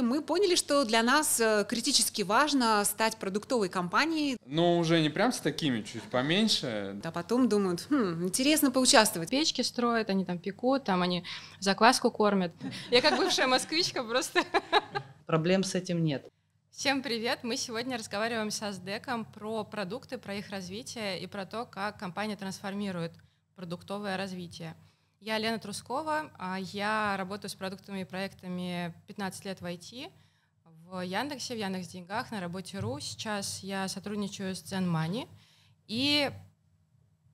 Мы поняли, что для нас э, критически важно стать продуктовой компанией. Но ну, уже не прям с такими, чуть поменьше. А потом думают, хм, интересно поучаствовать. Печки строят, они там пекут, там они закваску кормят. Я как бывшая москвичка просто... Проблем с этим нет. Всем привет! Мы сегодня разговариваем со СДЭКом про продукты, про их развитие и про то, как компания трансформирует продуктовое развитие. Я Лена Трускова, а, я работаю с продуктами и проектами 15 лет в IT, в Яндексе, в Яндекс Деньгах, на работе РУ. Сейчас я сотрудничаю с Zen Money, и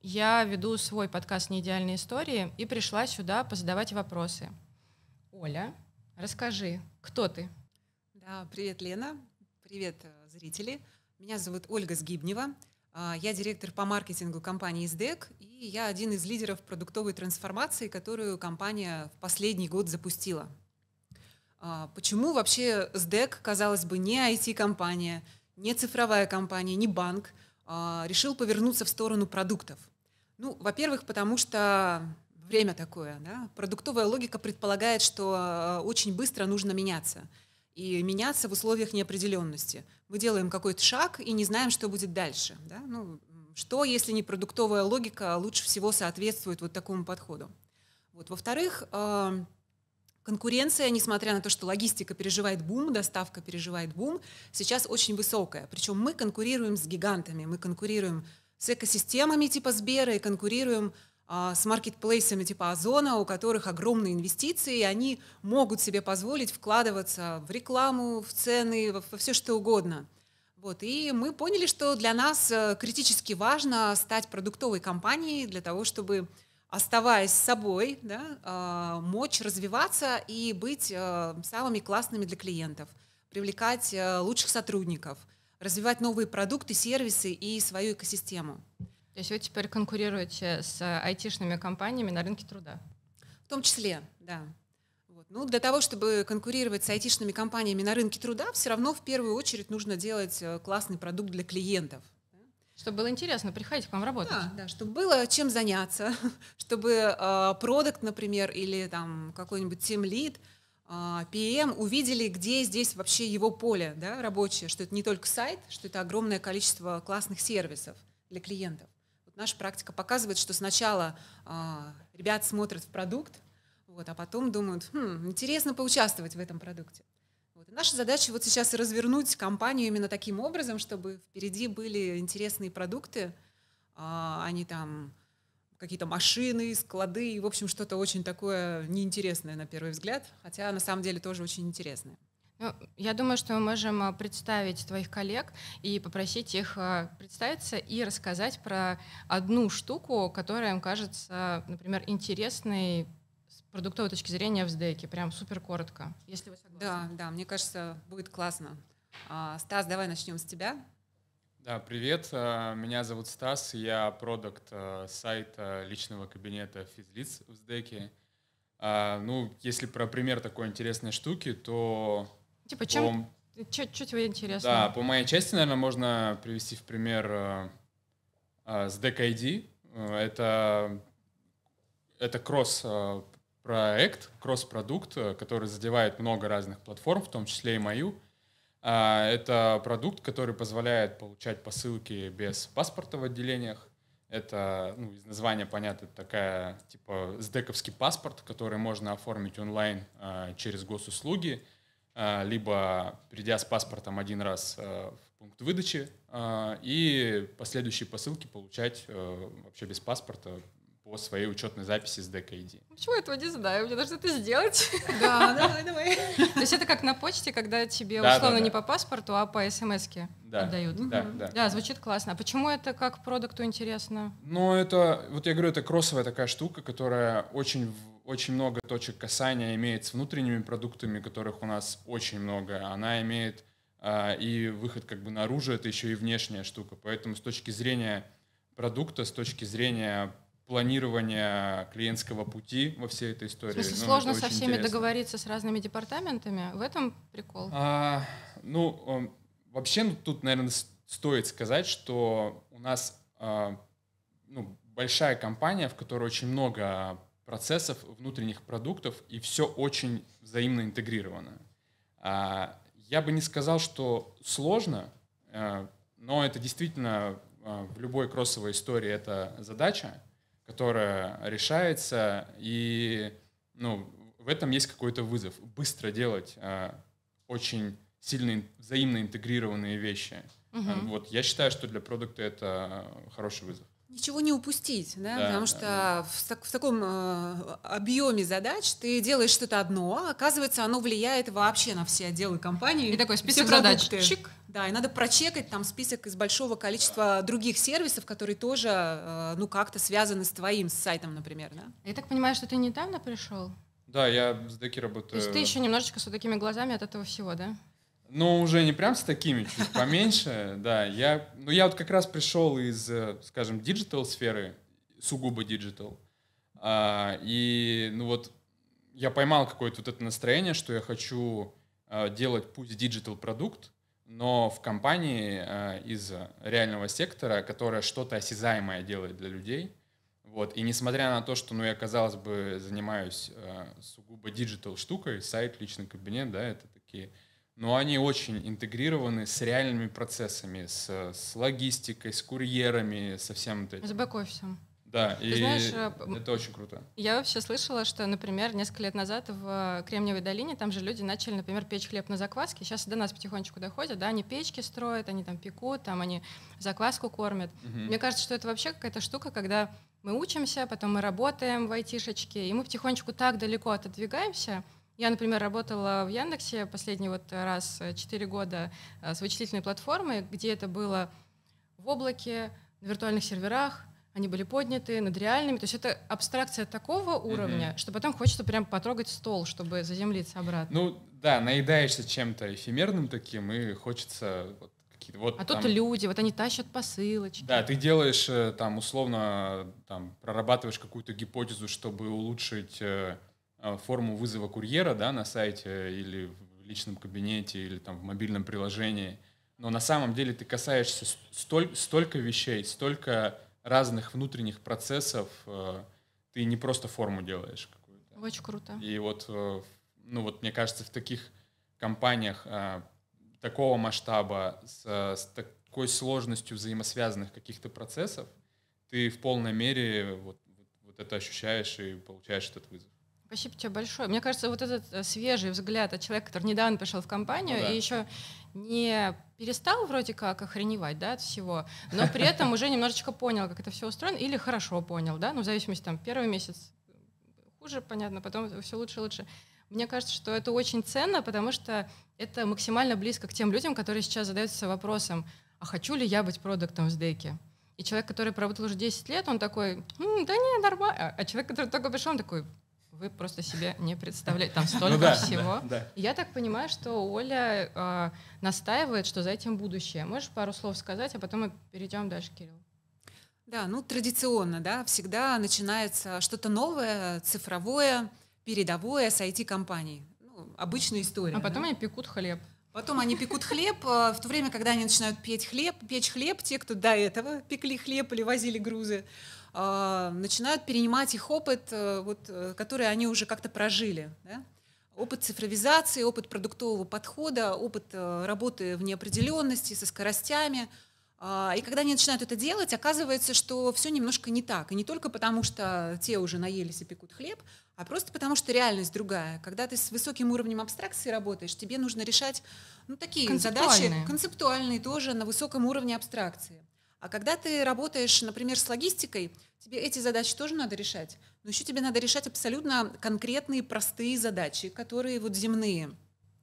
я веду свой подкаст «Неидеальные истории» и пришла сюда позадавать вопросы. Оля, расскажи, кто ты? Да, привет, Лена. Привет, э, зрители. Меня зовут Ольга Сгибнева. А, я директор по маркетингу компании «СДЭК» и я один из лидеров продуктовой трансформации, которую компания в последний год запустила. А, почему вообще СДЭК, казалось бы, не IT-компания, не цифровая компания, не банк, а, решил повернуться в сторону продуктов? Ну, во-первых, потому что время такое. Да? Продуктовая логика предполагает, что а, очень быстро нужно меняться. И меняться в условиях неопределенности. Мы делаем какой-то шаг и не знаем, что будет дальше. Да? Ну, что, если не продуктовая логика, а лучше всего соответствует вот такому подходу? Вот. Во-вторых, эм, конкуренция, несмотря на то, что логистика переживает бум, доставка переживает бум, сейчас очень высокая. Причем мы конкурируем с гигантами, мы конкурируем с экосистемами типа Сбера и конкурируем а, с маркетплейсами типа Озона, у которых огромные инвестиции, и они могут себе позволить вкладываться в рекламу, в цены, во, все что угодно. Вот, и мы поняли, что для нас э, критически важно стать продуктовой компанией для того, чтобы оставаясь собой, да, а, мочь развиваться и быть э, самыми классными для клиентов, привлекать э, лучших сотрудников, развивать новые продукты, сервисы и свою экосистему. То есть вы теперь конкурируете с айтишными компаниями на рынке труда? В том числе, да. Ну, для того, чтобы конкурировать с айтишными компаниями на рынке труда, все равно в первую очередь нужно делать э, классный продукт для клиентов. Чтобы было интересно, приходите к вам работать. Да, да чтобы было чем заняться, чтобы э, продукт, э, например, или там какой-нибудь тем лид, э, PM эм увидели, где здесь вообще его поле да, рабочее, что это не только сайт, что это огромное количество классных сервисов для клиентов. Вот наша практика показывает, что сначала э, ребят смотрят в продукт, вот, а потом думают, хм, интересно поучаствовать в этом продукте. Вот. наша задача вот сейчас развернуть компанию именно таким образом, чтобы впереди были интересные продукты, а, а не там какие-то машины, склады и, в общем, что-то очень такое неинтересное на первый взгляд, хотя на самом деле тоже очень интересное. Ну, я думаю, что мы можем а, представить твоих коллег и попросить их а, представиться и рассказать про одну штуку, которая им кажется, например, интересной продуктовой точки зрения в СДЭКе, прям супер коротко, если вы согласны. Да, да, мне кажется, будет классно. А, Стас, давай начнем с тебя. Да, привет, а, меня зовут Стас, я продукт а, сайта личного кабинета физлиц в СДЭКе. Ну, если про пример такой интересной штуки, то... Типа, чем, что тебе интересно? Да, по моей части, наверное, можно привести в пример э, э, с DKID. Это, это кросс проект, кросс-продукт, э, который задевает много разных платформ, в том числе и мою. А, это продукт, который позволяет получать посылки без паспорта в отделениях. Это, ну, из названия понятно, такая типа сдековский паспорт, который можно оформить онлайн а, через госуслуги, а, либо придя с паспортом один раз э, в пункт выдачи и последующие посылки получать э, вообще без паспорта по своей учетной записи с DKID. Почему я этого не знаю? Мне нужно это сделать. Да, давай, давай. То есть это как на почте, когда тебе условно не по паспорту, а по смс отдают. Да, да. Да, звучит классно. А почему это как продукту интересно? Ну, это, вот я говорю, это кроссовая такая штука, которая очень очень много точек касания имеет с внутренними продуктами, которых у нас очень много. Она имеет а, и выход как бы наружу, это еще и внешняя штука. Поэтому с точки зрения продукта, с точки зрения планирования клиентского пути во всей этой истории. В смысле, ну, сложно со всеми интересно. договориться с разными департаментами? В этом прикол? А, ну, эм, вообще ну тут, наверное, стоит сказать, что у нас а, ну, большая компания, в которой очень много процессов, внутренних продуктов, и все очень взаимно интегрировано. А, я бы не сказал, что сложно, а, но это действительно э, в любой кроссовой истории это задача, которая решается, и ну, в этом есть какой-то вызов. Быстро делать э, очень сильно взаимно интегрированные вещи. Угу. Вот я считаю, что для продукта это э, хороший вызов. Ничего не упустить, да? да потому что да. В, так, в таком э, объеме задач ты делаешь что-то одно, а оказывается, оно влияет вообще на все отделы компании. И такой список задач. Чик. Да, и надо прочекать там список из большого количества других сервисов, которые тоже, э, ну, как-то связаны с твоим с сайтом, например, да? Я так понимаю, что ты недавно пришел? Да, я с Деки работаю. То есть ты еще немножечко с вот такими глазами от этого всего, да? Ну, уже не прям с такими, чуть поменьше, да. Я, ну, я вот как раз пришел из, э, скажем, диджитал сферы, сугубо диджитал. А, и, ну, вот я поймал какое-то вот это настроение, что я хочу э, делать пусть диджитал продукт, но в компании э, из реального сектора, которая что-то осязаемое делает для людей. Вот. И несмотря на то, что ну, я, казалось бы, занимаюсь э, сугубо диджитал штукой, сайт, личный кабинет, да, это такие, но они очень интегрированы с реальными процессами, с, с логистикой, с курьерами, со всем этим. С бэк-офисом. Да, Ты и знаешь, э, это очень круто. Я вообще слышала, что, например, несколько лет назад в э, Кремниевой долине там же люди начали, например, печь хлеб на закваске. Сейчас до нас потихонечку доходят, да, они печки строят, они там пекут, там они закваску кормят. Угу. Мне кажется, что это вообще какая-то штука, когда мы учимся, потом мы работаем в айтишечке, и мы потихонечку так далеко отодвигаемся, я, например, работала в Яндексе последний вот раз 4 э, года с вычислительной платформой, где это было в облаке, на виртуальных серверах, они были подняты над реальными. То есть это абстракция такого уровня, mm-hmm. что потом хочется прям потрогать стол, чтобы заземлиться обратно. Ну да, наедаешься чем-то эфемерным таким, и хочется вот, какие-то вот. А там... тут люди, вот они тащат посылочки. Да, ты делаешь э, там условно там прорабатываешь какую-то гипотезу, чтобы улучшить э, э, форму вызова курьера, да, на сайте или в личном кабинете или там в мобильном приложении. Но на самом деле ты касаешься столь, столько вещей, столько разных внутренних процессов э, ты не просто форму делаешь какую-то. Очень круто. И вот, э, ну вот мне кажется, в таких компаниях э, такого масштаба, с, с такой сложностью взаимосвязанных каких-то процессов, ты в полной мере вот, вот это ощущаешь и получаешь этот вызов. Спасибо тебе большое. Мне кажется, вот этот свежий взгляд от человека, который недавно пришел в компанию ну, да. и еще не перестал вроде как охреневать да, от всего, но при этом уже немножечко понял, как это все устроено, или хорошо понял, да, ну, в зависимости, там, первый месяц хуже, понятно, потом все лучше и лучше. Мне кажется, что это очень ценно, потому что это максимально близко к тем людям, которые сейчас задаются вопросом, а хочу ли я быть продуктом в Сдеке? И человек, который проработал уже 10 лет, он такой, ну, да не, нормально. А, а человек, который только пришел, он такой, вы просто себе не представляете. Там ну столько всего. Я так понимаю, что Оля а, настаивает, что за этим будущее. Можешь пару слов сказать, а потом мы перейдем дальше, Кирилл? Да, ну традиционно, да, всегда начинается что-то новое, цифровое, передовое с IT-компаний. Ну, обычная история. А потом да? они пекут хлеб. Потом они пекут хлеб, а, в то время, когда они начинают петь хлеб, печь хлеб, те, кто до этого пекли хлеб или возили грузы, а, начинают перенимать их опыт, э, вот, э, который они уже как-то прожили. Да? Опыт цифровизации, опыт продуктового подхода, опыт э, работы в неопределенности, со скоростями. А, и когда они начинают это делать, оказывается, что все немножко не так. И не только потому, что те уже наелись и пекут хлеб, а просто потому, что реальность другая. Когда ты с высоким уровнем абстракции работаешь, тебе нужно решать ну, такие концептуальные. задачи концептуальные тоже на высоком уровне абстракции. А когда ты работаешь, например, с логистикой, тебе эти задачи тоже надо решать. Но еще тебе надо решать абсолютно конкретные, простые задачи, которые вот земные.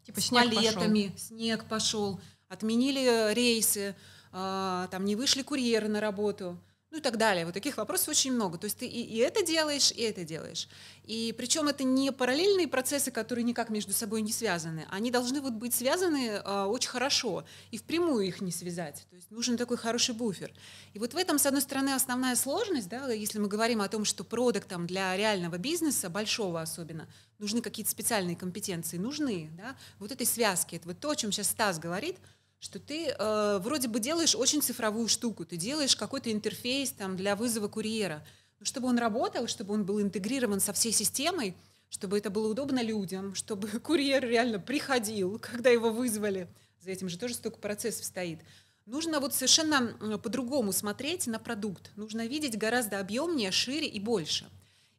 Типа с снег палетами, пошел. снег пошел, отменили рейсы, а, там не вышли курьеры на работу – ну и так далее. Вот таких вопросов очень много. То есть ты и, и это делаешь, и это делаешь. И причем это не параллельные процессы, которые никак между собой не связаны. Они должны вот быть связаны э, очень хорошо. И впрямую их не связать. То есть нужен такой хороший буфер. И вот в этом, с одной стороны, основная сложность, да, если мы говорим о том, что продукт там, для реального бизнеса, большого особенно, нужны какие-то специальные компетенции, нужны. Да, вот этой связки, это вот то, о чем сейчас Стас говорит – что ты э, вроде бы делаешь очень цифровую штуку, ты делаешь какой-то интерфейс там для вызова курьера, но чтобы он работал, чтобы он был интегрирован со всей системой, чтобы это было удобно людям, чтобы курьер реально приходил, когда его вызвали. За этим же тоже столько процессов стоит. Нужно вот совершенно э, по-другому смотреть на продукт. Нужно видеть гораздо объемнее, шире и больше.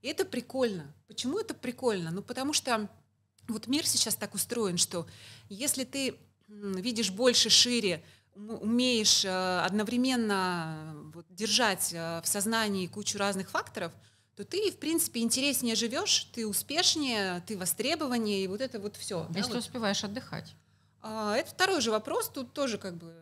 И это прикольно. Почему это прикольно? Ну, потому что вот мир сейчас так устроен, что если ты видишь больше, шире, умеешь э, одновременно держать э, в сознании кучу разных факторов, то ты, в принципе, интереснее живешь, ты успешнее, ты востребованнее, и вот это вот все. Если да, вот. успеваешь отдыхать. А, это второй же вопрос, тут тоже как бы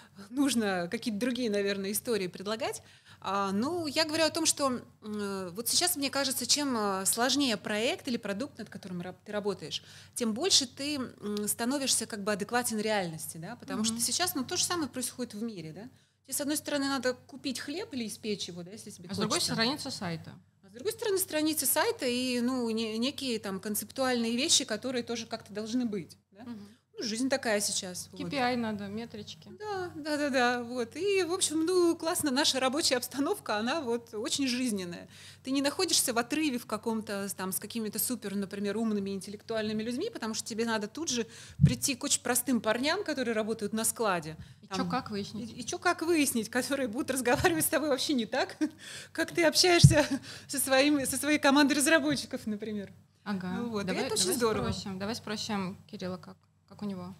нужно какие-то другие, наверное, истории предлагать. А, ну, я говорю о том, что вот сейчас, мне кажется, чем а, сложнее проект или продукт, над которым ты работаешь, тем больше ты становишься как бы адекватен реальности, да, потому mm-hmm. что сейчас, ну, то же самое происходит в мире, да. Тебе, с одной стороны, надо купить хлеб или испечь его, да, если тебе А хочется. с другой страница сайта. А с другой стороны, страницы сайта и, ну, не, некие там концептуальные вещи, которые тоже как-то должны быть, да. Mm-hmm ну, жизнь такая сейчас. KPI вот. надо, метрички. Да, да, да, да. Вот. И, в общем, ну, классно, наша рабочая обстановка, она вот очень жизненная. Ты не находишься в отрыве в каком-то, там, с какими-то супер, например, умными интеллектуальными людьми, потому что тебе надо тут же прийти к очень простым парням, которые работают на складе. И там, что как выяснить? И, и что как выяснить, которые будут разговаривать с тобой вообще не так, как ты общаешься со, своим, со своей командой разработчиков, например. Ага. Ну вот. Давай, это очень давай здорово. Спросим, давай спросим Кирилла, как как у него?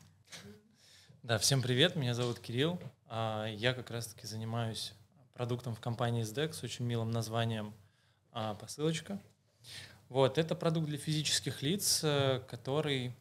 Да, всем привет, меня зовут Кирилл. А, я как раз-таки занимаюсь продуктом в компании SDEC с очень милым названием а, «Посылочка». Вот, это продукт для физических лиц, э, который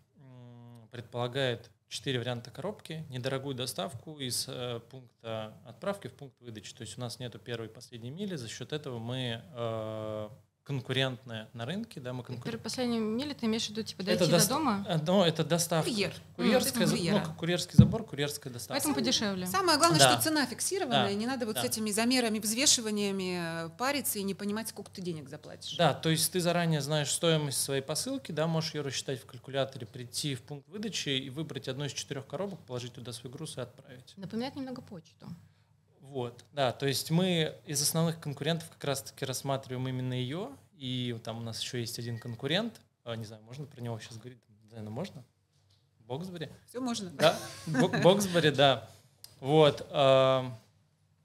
предполагает четыре варианта коробки, недорогую доставку из э, пункта отправки в пункт выдачи. То есть у нас нету первой и последней мили, за счет этого мы э, конкурентная на рынке, да, мы конкурируем. При последнем миле ты имеешь в виду, типа, дойти это до доста... дома? Ну, это доставка. Курьер. Курьерская, ну, ну, курьерский забор, курьерская доставка. Поэтому подешевле. Самое главное, да. что цена фиксированная, да. не надо вот да. с этими замерами, взвешиваниями э, париться и не понимать, сколько ты денег заплатишь. Да, то есть ты заранее знаешь стоимость своей посылки, да, можешь ее рассчитать в калькуляторе, прийти в пункт выдачи и выбрать одну из четырех коробок, положить туда свой груз и отправить. Напоминает немного почту. Вот, да, то есть мы из основных конкурентов как раз-таки рассматриваем именно ее, и там у нас еще есть один конкурент, а, не знаю, можно про него сейчас говорить, наверное, ну можно? Боксбери? Все можно. Да, Боксбери, да. Вот. А,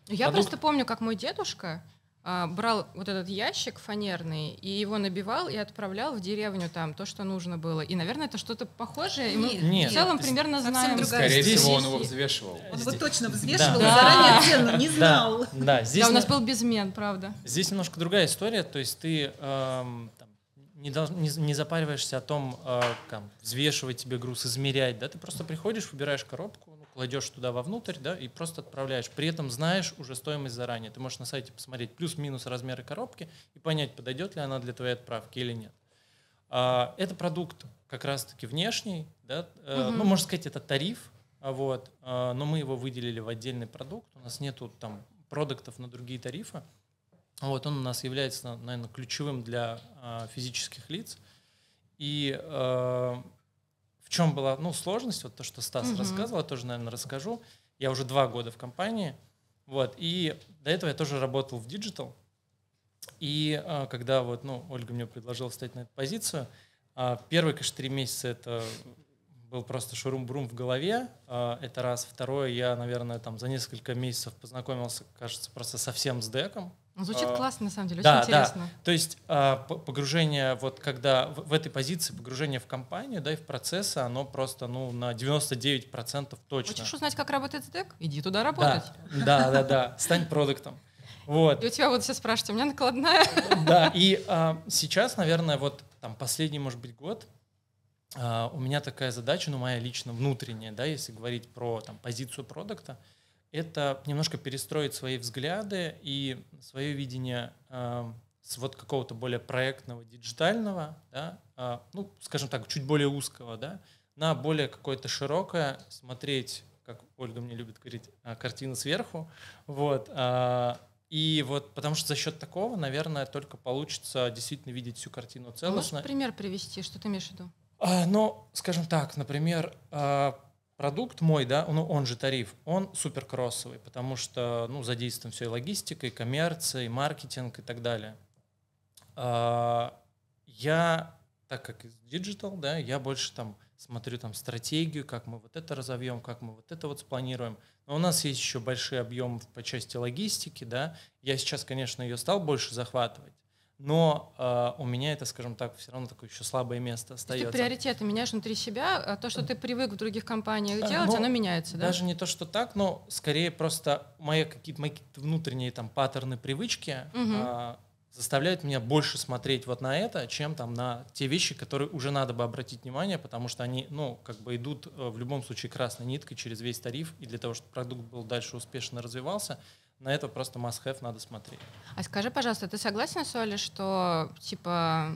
Я а просто помню, как мой дедушка а, брал вот этот ящик фанерный и его набивал и отправлял в деревню там то, что нужно было. И, наверное, это что-то похожее. И мы нет, в целом нет, примерно знаем. Другая. Скорее здесь всего, он его взвешивал. Он здесь. его точно взвешивал да. и заранее цену не знал. Да, да, здесь да у нас был безмен, правда. Здесь немножко другая история. То есть ты эм, там, не, долж, не, не запариваешься о том, э, там, взвешивать тебе груз, измерять. Да? Ты просто приходишь, выбираешь коробку, кладешь туда вовнутрь, да, и просто отправляешь. При этом знаешь уже стоимость заранее. Ты можешь на сайте посмотреть плюс-минус размеры коробки и понять, подойдет ли она для твоей отправки или нет. А, это продукт как раз-таки внешний, да, угу. ну, можно сказать, это тариф, а, вот, э, но мы его выделили в отдельный продукт, у нас нету там продуктов на другие тарифы, вот, он у нас является, наверное, ключевым для а, физических лиц, и э, в чем была ну, сложность, вот то, что Стас угу. рассказывал, я тоже, наверное, расскажу. Я уже два года в компании, вот, и до этого я тоже работал в диджитал. И а, когда вот, ну, Ольга мне предложила встать на эту позицию, а, первые, конечно, три месяца это был просто шурум-брум в голове. А, это раз. Второе, я, наверное, там за несколько месяцев познакомился, кажется, просто совсем с деком. Ну, звучит а, классно, на самом деле, да, очень интересно. Да. То есть а, погружение, вот когда в, этой позиции погружение в компанию, да, и в процессы, оно просто, ну, на 99% точно. Хочешь узнать, как работает стек? Иди туда работать. Да, да, да, стань продуктом. Вот. И у тебя вот все спрашивают, «А у меня накладная. Да, и сейчас, наверное, вот там последний, может быть, год у меня такая задача, ну, моя лично внутренняя, да, если говорить про там позицию продукта, это немножко перестроить свои взгляды и свое видение э, с вот какого-то более проектного, диджитального, да, э, ну, скажем так, чуть более узкого, да, на более какое-то широкое, смотреть, как Ольга мне любит говорить, а, картины сверху, вот, э, и вот потому что за счет такого, наверное, только получится действительно видеть всю картину целостно. Можешь пример привести, что ты имеешь в виду? А, ну, скажем так, например, продукт мой, да, ну, он же тариф, он супер кроссовый, потому что, ну, задействован все и логистика, и коммерция, и маркетинг, и так далее. А, я, так как из диджитал, да, я больше там смотрю там стратегию, как мы вот это разовьем, как мы вот это вот спланируем. Но у нас есть еще большие объемы по части логистики, да. Я сейчас, конечно, ее стал больше захватывать, но э, у меня это, скажем так, все равно такое еще слабое место остается. ты приоритеты меняешь внутри себя, а то, что ты привык в других компаниях э, делать, ну, оно меняется, да? Даже не то, что так, но скорее просто мои какие-то, мои какие-то внутренние там паттерны, привычки угу. э, заставляют меня больше смотреть вот на это, чем там на те вещи, которые уже надо бы обратить внимание, потому что они, ну, как бы идут э, в любом случае красной ниткой через весь тариф, и для того, чтобы продукт был дальше успешно развивался, на это просто must-have надо смотреть. А скажи, пожалуйста, ты согласен с Олей, что типа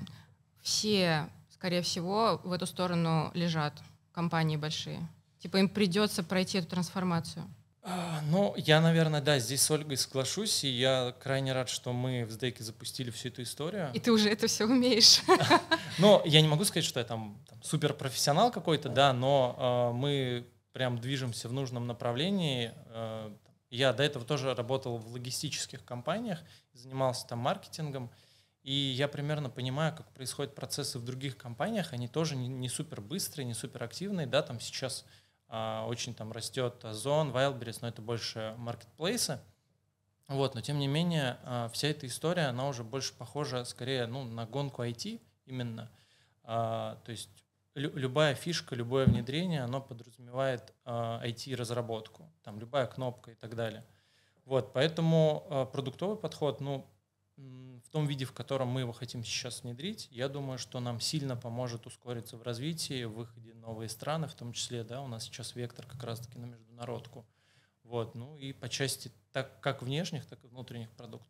все, скорее всего, в эту сторону лежат компании большие? Типа им придется пройти эту трансформацию? А, ну, я, наверное, да, здесь с Ольгой соглашусь, и я крайне рад, что мы в Сдеке запустили всю эту историю. И ты уже это все умеешь. Но я не могу сказать, что я там, там суперпрофессионал какой-то, да, но э, мы прям движемся в нужном направлении. Э, я до этого тоже работал в логистических компаниях, занимался там маркетингом, и я примерно понимаю, как происходят процессы в других компаниях. Они тоже не, не супер быстрые, не супер активные. Да, там сейчас а, очень там растет Озон, Wildberries, но это больше маркетплейсы. Вот, но тем не менее, а, вся эта история, она уже больше похожа скорее ну, на гонку IT именно. А, то есть любая фишка, любое внедрение, оно подразумевает э, IT-разработку, там любая кнопка и так далее. Вот, поэтому э, продуктовый подход, ну, в том виде, в котором мы его хотим сейчас внедрить, я думаю, что нам сильно поможет ускориться в развитии, в выходе в новые страны, в том числе, да, у нас сейчас вектор как раз-таки на международку. Вот, ну и по части так как внешних, так и внутренних продуктов.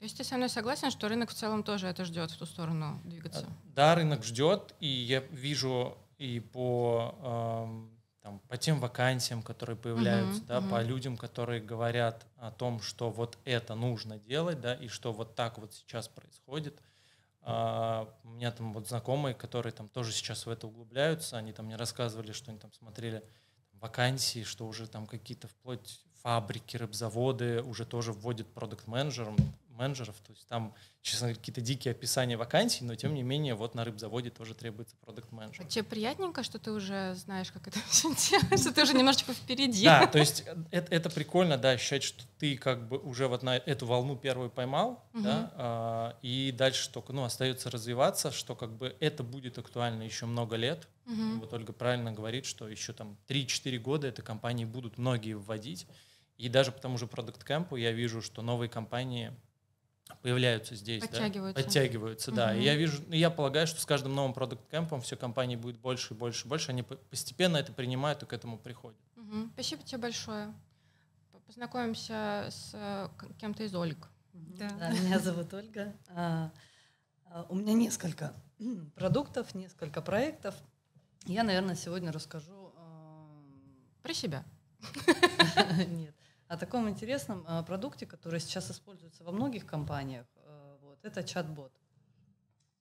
То есть ты со мной согласен, что рынок в целом тоже это ждет в ту сторону двигаться? А, да, рынок ждет, и я вижу и по, э, там, по тем вакансиям, которые появляются, uh да, uh по людям, которые говорят о том, что вот это нужно делать, да, и что вот так вот сейчас происходит. Uh, у меня там вот знакомые, которые там тоже сейчас в это углубляются, они там мне рассказывали, что они там смотрели вакансии, что уже там какие-то вплоть фабрики, рыбзаводы уже тоже вводят продукт-менеджером менеджеров. То есть там, честно говоря, какие-то дикие описания вакансий, но тем не менее вот на рыбзаводе тоже требуется продукт менеджер. Тебе приятненько, что ты уже знаешь, как это все делать, что ты уже немножечко впереди. Да, то есть э, это, это прикольно, да, ощущать, что ты как бы уже вот на эту волну первую поймал, угу. да, а, и дальше только, ну, остается развиваться, что как бы это будет актуально еще много лет. Угу. Вот Ольга правильно говорит, что еще там 3-4 года это компании будут многие вводить. И даже по тому же продукт кэмпу я вижу, что новые компании появляются здесь, подтягиваются, да? подтягиваются, угу. да. И я вижу, ну, я полагаю, что с каждым новым продукт кэмпом все компании будет больше и больше и больше, они постепенно это принимают и к этому приходят. Угу. Спасибо тебе большое. Познакомимся с э, кем-то из Ольг. Да. да, меня зовут Ольга. А, а, у меня несколько продуктов, несколько проектов. Я, наверное, сегодня расскажу а, про себя. Нет о таком интересном э, продукте, который сейчас используется во многих компаниях. Э, вот, это чат-бот.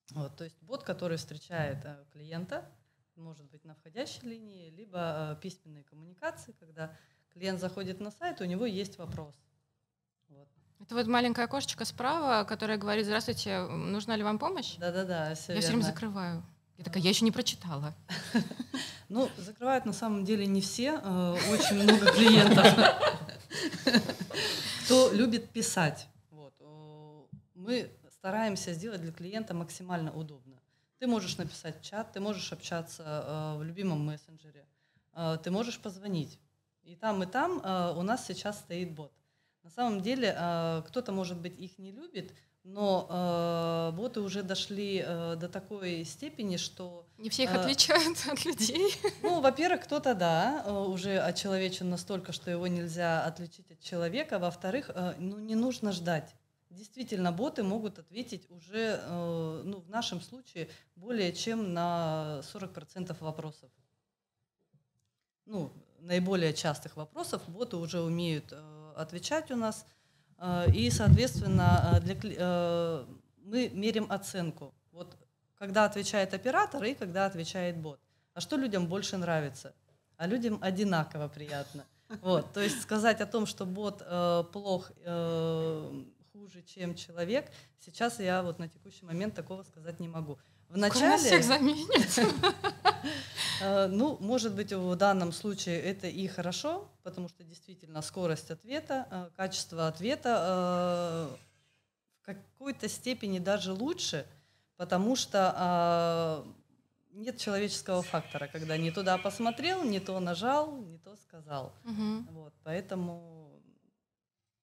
Вот, то есть бот, который встречает э, клиента, может быть, на входящей линии, либо письменные коммуникации, когда клиент заходит на сайт, у него есть вопрос. Вот. Это вот маленькая окошечко справа, которая говорит, здравствуйте, нужна ли вам помощь? Да-да-да, все Я верно. все время закрываю. Я такая, я еще не прочитала. Ну, закрывают на самом деле не все, очень много клиентов. кто любит писать. Вот. Э, мы стараемся сделать для клиента максимально удобно. Ты можешь написать чат, ты можешь общаться э, в любимом мессенджере, э, ты можешь позвонить. И там, и там у нас сейчас стоит бот. На самом деле кто-то, может быть, их не любит, но э, боты уже дошли э, до такой степени, что... Не всех э, отличают от людей. Ну, во-первых, кто-то, да, э, уже очеловечен настолько, что его нельзя отличить от человека. Во-вторых, э, ну, не нужно ждать. Действительно, боты могут ответить уже, э, ну, в нашем случае, более чем на 40% вопросов. Ну, наиболее частых вопросов боты уже умеют э, отвечать у нас – Э, и, соответственно, э, для, э, мы мерим оценку. Вот когда отвечает оператор и когда отвечает бот. А что людям больше нравится? А людям одинаково приятно. Вот, то есть сказать о том, что бот э, плох э, хуже, чем человек. Сейчас я вот на текущий момент такого сказать не могу. В начале всех заменит. Э, ну, может быть, в данном случае это и хорошо, потому что действительно скорость ответа, э, качество ответа э, в какой-то степени даже лучше, потому что а, нет человеческого фактора, когда не туда посмотрел, не то нажал, не то сказал. Угу. Вот, поэтому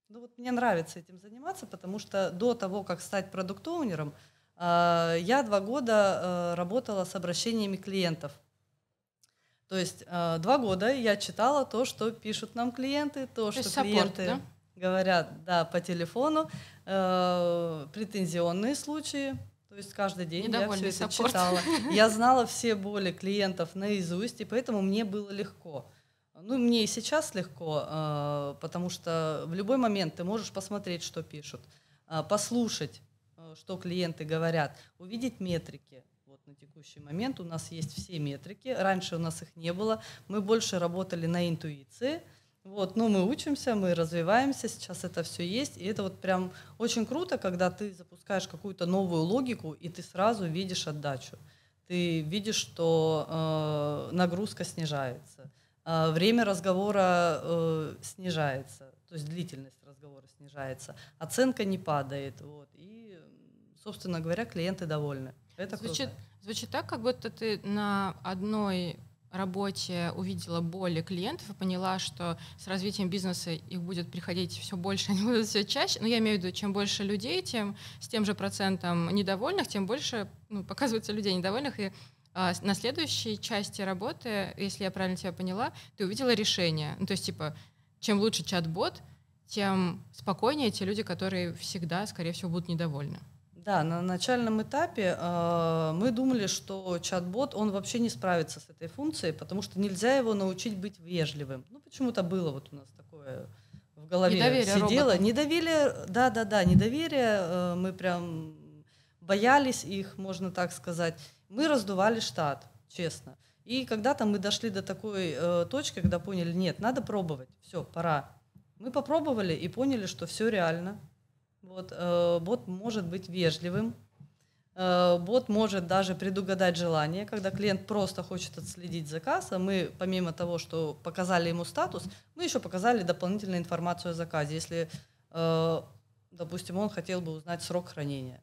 ну вот мне нравится этим заниматься, потому что до того, как стать продукт э, я два года э, работала с обращениями клиентов. То есть э, два года я читала то, что пишут нам клиенты, то, то что клиенты да? говорят да, по телефону, претензионные случаи. То есть каждый день я все это читала. Я знала все боли клиентов наизусть, и поэтому мне было легко. Ну, мне и сейчас легко, а, потому что в любой момент ты можешь посмотреть, что пишут, а, послушать, а, что клиенты говорят, увидеть метрики. Вот на текущий момент у нас есть все метрики. Раньше у нас их не было. Мы больше работали на интуиции. Вот, но ну, мы учимся, мы развиваемся, сейчас это все есть. И это вот прям очень круто, когда ты запускаешь какую-то новую логику, и ты сразу видишь отдачу. Ты видишь, что э, нагрузка снижается Э, время разговора э, снижается, то есть длительность разговора снижается, оценка не падает, вот, и, собственно говоря, клиенты довольны. Это звучит, круто. звучит так, как будто ты на одной работе увидела боли клиентов и поняла, что с развитием бизнеса их будет приходить все больше, они будут все чаще. Но ну, я имею в виду, чем больше людей, тем с тем же процентом недовольных, тем больше ну, показывается людей недовольных, и а, на следующей части работы, если я правильно тебя поняла, ты увидела решение. Ну, то есть, типа, чем лучше чат-бот, тем спокойнее те люди, которые всегда, скорее всего, будут недовольны. Да, на начальном этапе э, мы думали, что чат-бот, он вообще не справится с этой функцией, потому что нельзя его научить быть вежливым. Ну, почему-то было вот у нас такое в голове недоверие сидело. Роботам. Недоверие, да-да-да, недоверие, э, мы прям боялись их, можно так сказать. Мы раздували штат, честно. И когда-то мы дошли до такой э, точки, когда поняли, нет, надо пробовать, все, пора. Мы попробовали и поняли, что все реально. Вот, э, бот может быть вежливым, э, бот может даже предугадать желание, когда клиент просто хочет отследить заказ, а мы помимо того, что показали ему статус, мы еще показали дополнительную информацию о заказе, если, э, допустим, он хотел бы узнать срок хранения.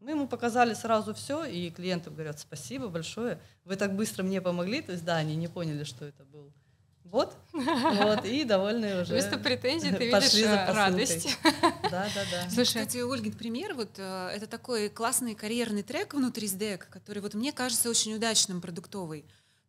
Мы ну, ему показали сразу все, и клиенты говорят, спасибо большое, вы так быстро мне помогли. То есть, да, они не поняли, что это был вот, вот, и довольны уже. Вместо претензий ты видишь э, радость. Да, да, да. Слушай, а кстати, Ольгин пример, вот э, это такой классный карьерный трек внутри СДЭК, который вот мне кажется очень удачным, продуктовый.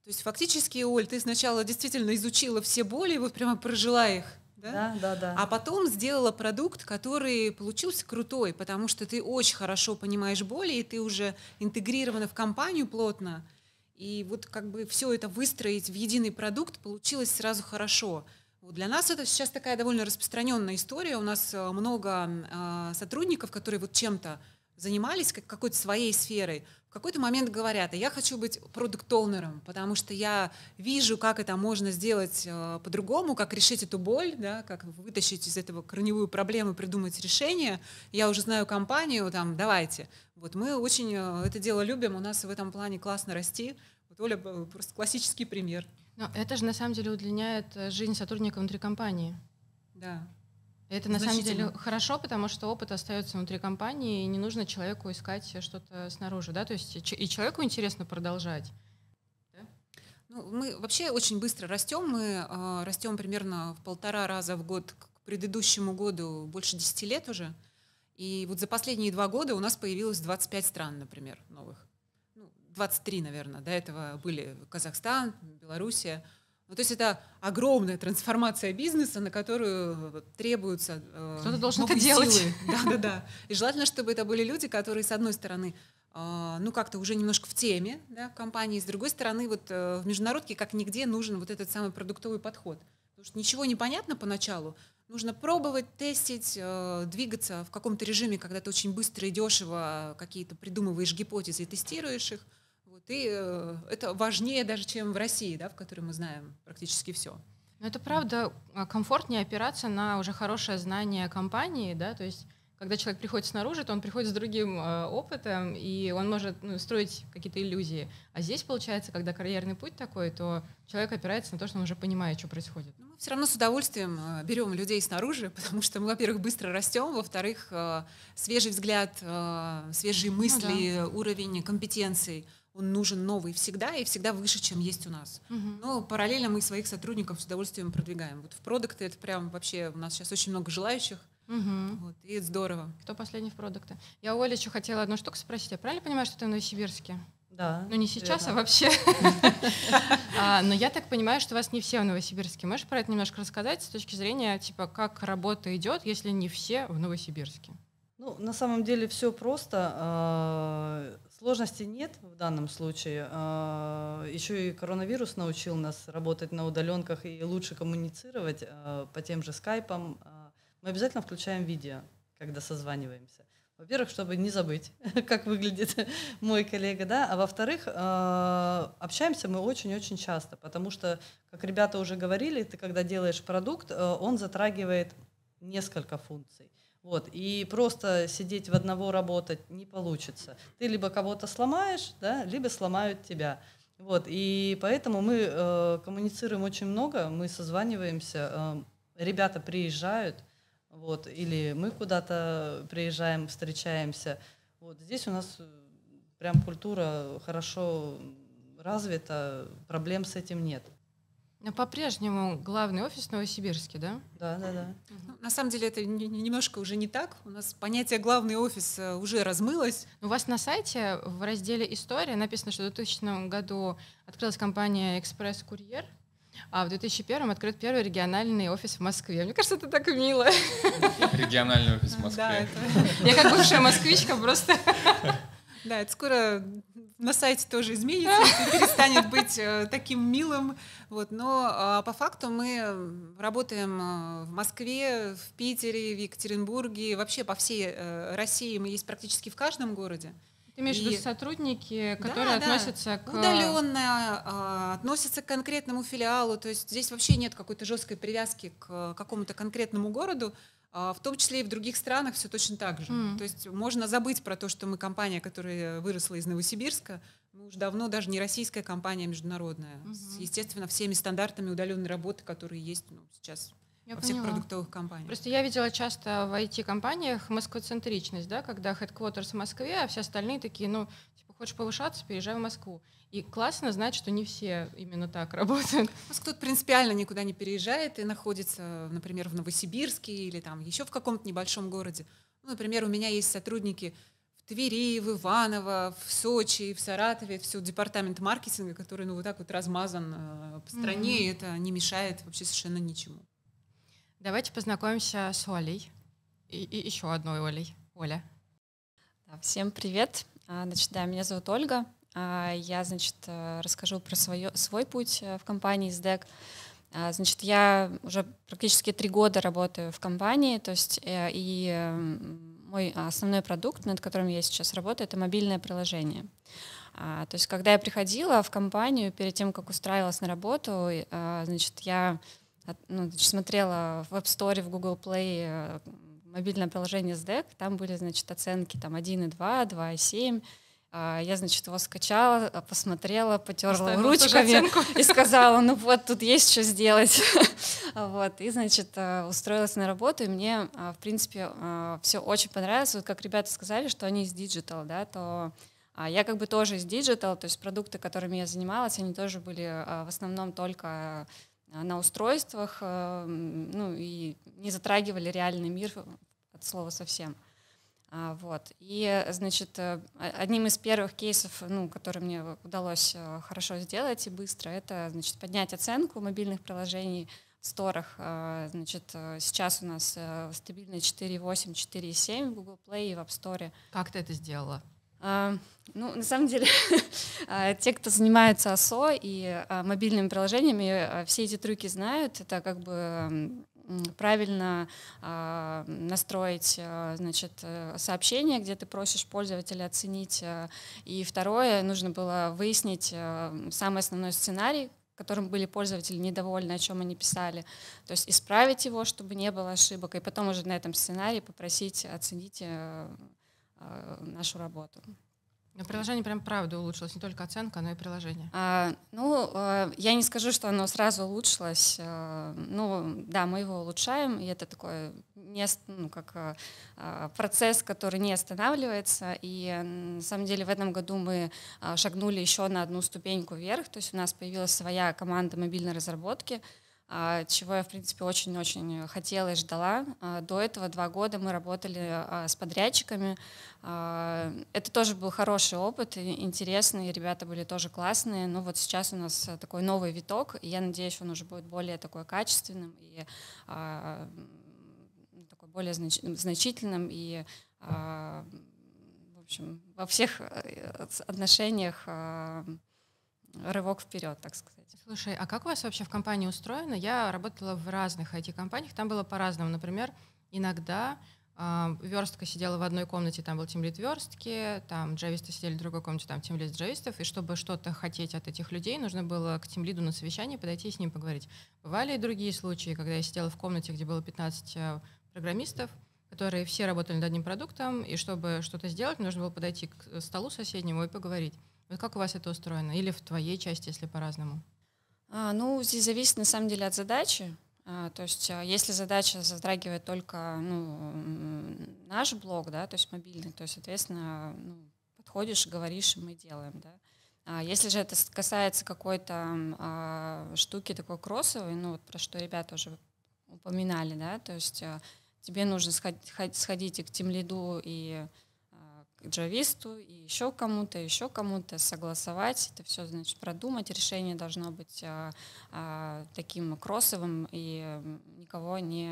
То есть фактически, Оль, ты сначала действительно изучила все боли, вот прямо прожила их, да? Да, да, да. А потом сделала продукт, который получился крутой, потому что ты очень хорошо понимаешь боли, и ты уже интегрирована в компанию плотно. И вот как бы все это выстроить в единый продукт получилось сразу хорошо. Вот для нас это сейчас такая довольно распространенная история. У нас э, много э, сотрудников, которые вот чем-то занимались как какой-то своей сферой, в какой-то момент говорят, а я хочу быть продукт продуктовнером, потому что я вижу, как это можно сделать э, по-другому, как решить эту боль, да, как вытащить из этого корневую проблему, придумать решение. Я уже знаю компанию, там, давайте. Вот мы очень э, это дело любим, у нас в этом плане классно расти. Вот Оля э, просто классический пример. Но это же на самом деле удлиняет жизнь сотрудника внутри компании. Да. Это на самом деле хорошо, потому что опыт остается внутри компании, и не нужно человеку искать что-то снаружи, да, то есть и человеку интересно продолжать. Ну, мы вообще очень быстро растем, мы э, а, растем примерно в полтора раза в год к предыдущему году, больше 10 лет уже. И вот за последние два года у нас появилось 25 стран, например, новых. Ну, 23, наверное, до этого были Казахстан, Белоруссия – ну, то есть это огромная трансформация бизнеса, на которую э, требуются э, кто-то должен это делать. Да, да, да. И желательно, чтобы это были люди, которые, с одной стороны, э, ну как-то уже немножко в теме да, в компании, с другой стороны, вот э, в международке как нигде нужен вот этот самый продуктовый подход. Потому что ничего не понятно поначалу, нужно пробовать, тестить, э, двигаться в каком-то режиме, когда ты очень быстро и дешево какие-то придумываешь гипотезы и тестируешь их – ты э, это важнее даже, чем в России, да, в которой мы знаем практически все. Но ну, это правда а, комфортнее опираться на уже хорошее знание компании, да, то есть когда человек приходит снаружи, то он приходит с другим э, опытом, и он может ну, строить какие-то иллюзии. А здесь, получается, когда карьерный путь такой, то человек опирается на то, что он уже понимает, что происходит. Ну, мы все равно с удовольствием э, берем людей снаружи, потому что мы, во-первых, быстро растем, во-вторых, э, свежий взгляд, э, свежие ну мысли, ну, да. Э, уровень компетенций – он нужен новый всегда и всегда выше, чем есть у нас. Угу. Но параллельно мы своих сотрудников с удовольствием продвигаем. Вот в продукты это прям вообще у нас сейчас очень много желающих. Угу. Вот, и это здорово. Кто последний в продукты? Я у Оли еще хотела одну штуку спросить. Я правильно понимаю, что ты в Новосибирске? Да. Ну не сейчас, а верно. а вообще. Но я так понимаю, что вас не все в Новосибирске. Можешь про это немножко рассказать с точки зрения, типа, как работа идет, если не все в Новосибирске? Ну, на самом деле все просто. А, Сложности нет в данном случае. А, Еще и коронавирус научил нас работать на удаленках и лучше коммуницировать а, по тем же скайпам. А, мы обязательно включаем видео, когда созваниваемся. Во-первых, чтобы не забыть, как выглядит мой коллега, да, а во-вторых, общаемся мы очень-очень часто, потому что, как ребята уже говорили, ты когда делаешь продукт, э, он затрагивает несколько функций. Вот, и просто сидеть в одного работать не получится. Ты либо кого-то сломаешь, да, либо сломают тебя. Вот, и поэтому мы э, коммуницируем очень много, мы созваниваемся, э, ребята приезжают, вот, или мы куда-то приезжаем, встречаемся. Вот, здесь у нас э, прям культура хорошо развита, проблем с этим нет. Но ну, по-прежнему главный офис в Новосибирске, да? Да, да, да. Ну, на самом деле это немножко уже не так. У нас понятие «главный офис» э, уже размылось. У вас на сайте в разделе «История» написано, что в 2000 году открылась компания «Экспресс-курьер», а в 2001 открыт первый региональный офис в Москве. Мне кажется, это так мило. Региональный офис в Москве. Да, это... Я как бывшая москвичка просто да, это скоро на сайте тоже изменится, перестанет быть э, таким милым. Вот, но а, по факту мы работаем э, в Москве, в Питере, в Екатеринбурге, вообще по всей э, России мы есть практически в каждом городе. Ты имеешь в виду сотрудники, которые да, относятся да. к... Удаленно, а, относятся к конкретному филиалу, то есть здесь вообще нет какой-то жесткой привязки к какому-то конкретному городу, а, в том числе и в других странах все точно так же. Mm. То есть можно забыть про то, что мы компания, которая выросла из Новосибирска, мы уже давно даже не российская компания, а международная. Mm-hmm. С, естественно, всеми стандартами удаленной работы, которые есть ну, сейчас я во всех продуктовых компаниях. Просто я видела часто в IT-компаниях москвоцентричность, да, когда headquarters в Москве, а все остальные такие, ну, типа, хочешь повышаться, переезжай в Москву. И классно знать, что не все именно так работают. У нас кто-то принципиально никуда не переезжает и находится, например, в Новосибирске или там еще в каком-то небольшом городе. Ну, например, у меня есть сотрудники в Твери, в Иваново, в Сочи, в Саратове, все департамент маркетинга, который ну вот так вот размазан э, по стране, mm-hmm. и это не мешает вообще совершенно ничему. Давайте познакомимся с Олей и, и еще одной Олей. Оля. всем привет. А, значит, да, меня зовут Ольга. А, я, значит, э, расскажу про свое, свой путь э, в компании СДЭК. А, значит, я уже практически три года работаю в компании, то есть э, и мой основной продукт, над которым я сейчас работаю, это мобильное приложение. А, то есть, когда я приходила в компанию, перед тем, как устраивалась на работу, значит, я ну, значит, смотрела в App Store, в Google Play мобильное приложение SDEC, там были, значит, оценки там 1,2, 2,7, а, я, значит, его скачала, а, посмотрела, потерла Оставила ручками и сказала, ну вот, тут есть что сделать. вот. И, значит, а, устроилась на работу, и мне, в принципе, все очень понравилось. Вот как ребята сказали, что они из диджитал, да, то я как бы тоже из диджитал, то есть продукты, которыми я занималась, они тоже были в основном только на устройствах, ну и не затрагивали реальный мир от слова совсем. А, вот. И, значит, э, одним из первых кейсов, ну, который мне удалось э, хорошо сделать и быстро, это, значит, поднять оценку мобильных приложений в сторах. А, значит, э, сейчас у нас стабильно 4.8, 4.7 в Google Play и в App Store. Как ты это сделала? А, ну, на самом деле, те, кто занимается ОСО и мобильными приложениями, все эти трюки знают. Это как бы правильно э, настроить э, значит, э, сообщение, где ты просишь пользователя оценить. Э, и второе, нужно было выяснить э, самый основной сценарий, которым были пользователи недовольны, о чем они писали. То есть исправить его, чтобы не было ошибок, и потом уже на этом сценарии попросить оценить э, э, нашу работу. Но ну, приложение прям правда улучшилось, не только оценка, но и приложение. А, ну, а, я не скажу, что оно сразу улучшилось. Ну, да, мы его улучшаем, и это такой не, ну, как, а, процесс, который не останавливается. И на самом деле в этом году мы шагнули еще на одну ступеньку вверх, то есть у нас появилась своя команда мобильной разработки, а, чего я, в принципе, очень-очень хотела и ждала. А, до этого два года мы работали а, с подрядчиками. Это тоже был хороший опыт, интересный, ребята были тоже классные. Но вот сейчас у нас такой новый виток, и я надеюсь, он уже будет более такой качественным и такой более значительным и в общем, во всех э, отношениях рывок вперед, так сказать. Слушай, а как у вас вообще в компании устроено? Я работала в разных IT-компаниях, там было по-разному. Например, иногда э, верстка сидела в одной комнате, там был тимлит верстки, там джависты сидели в другой комнате, там тимлит джавистов, и чтобы что-то хотеть от этих людей, нужно было к тимлиду на совещание подойти и с ним поговорить. Бывали и другие случаи, когда я сидела в комнате, где было 15 а, программистов, которые все работали над одним продуктом, и чтобы что-то сделать, нужно было подойти к столу соседнему и поговорить. Вот как у вас это устроено? Или в твоей части, если по-разному? А, ну, здесь зависит на самом деле от задачи. А, то есть, а, если задача затрагивает только ну, наш блог, да, то есть мобильный, то, соответственно, ну, подходишь, говоришь, и мы делаем, да. А если же это касается какой-то а, штуки такой кроссовой, ну вот про что ребята уже упоминали, да, то есть а, тебе нужно сходить, сходить и к тем лиду и джависту и еще кому-то, еще кому-то согласовать, это все, значит, продумать. Решение должно быть а, а, таким кроссовым и никого не,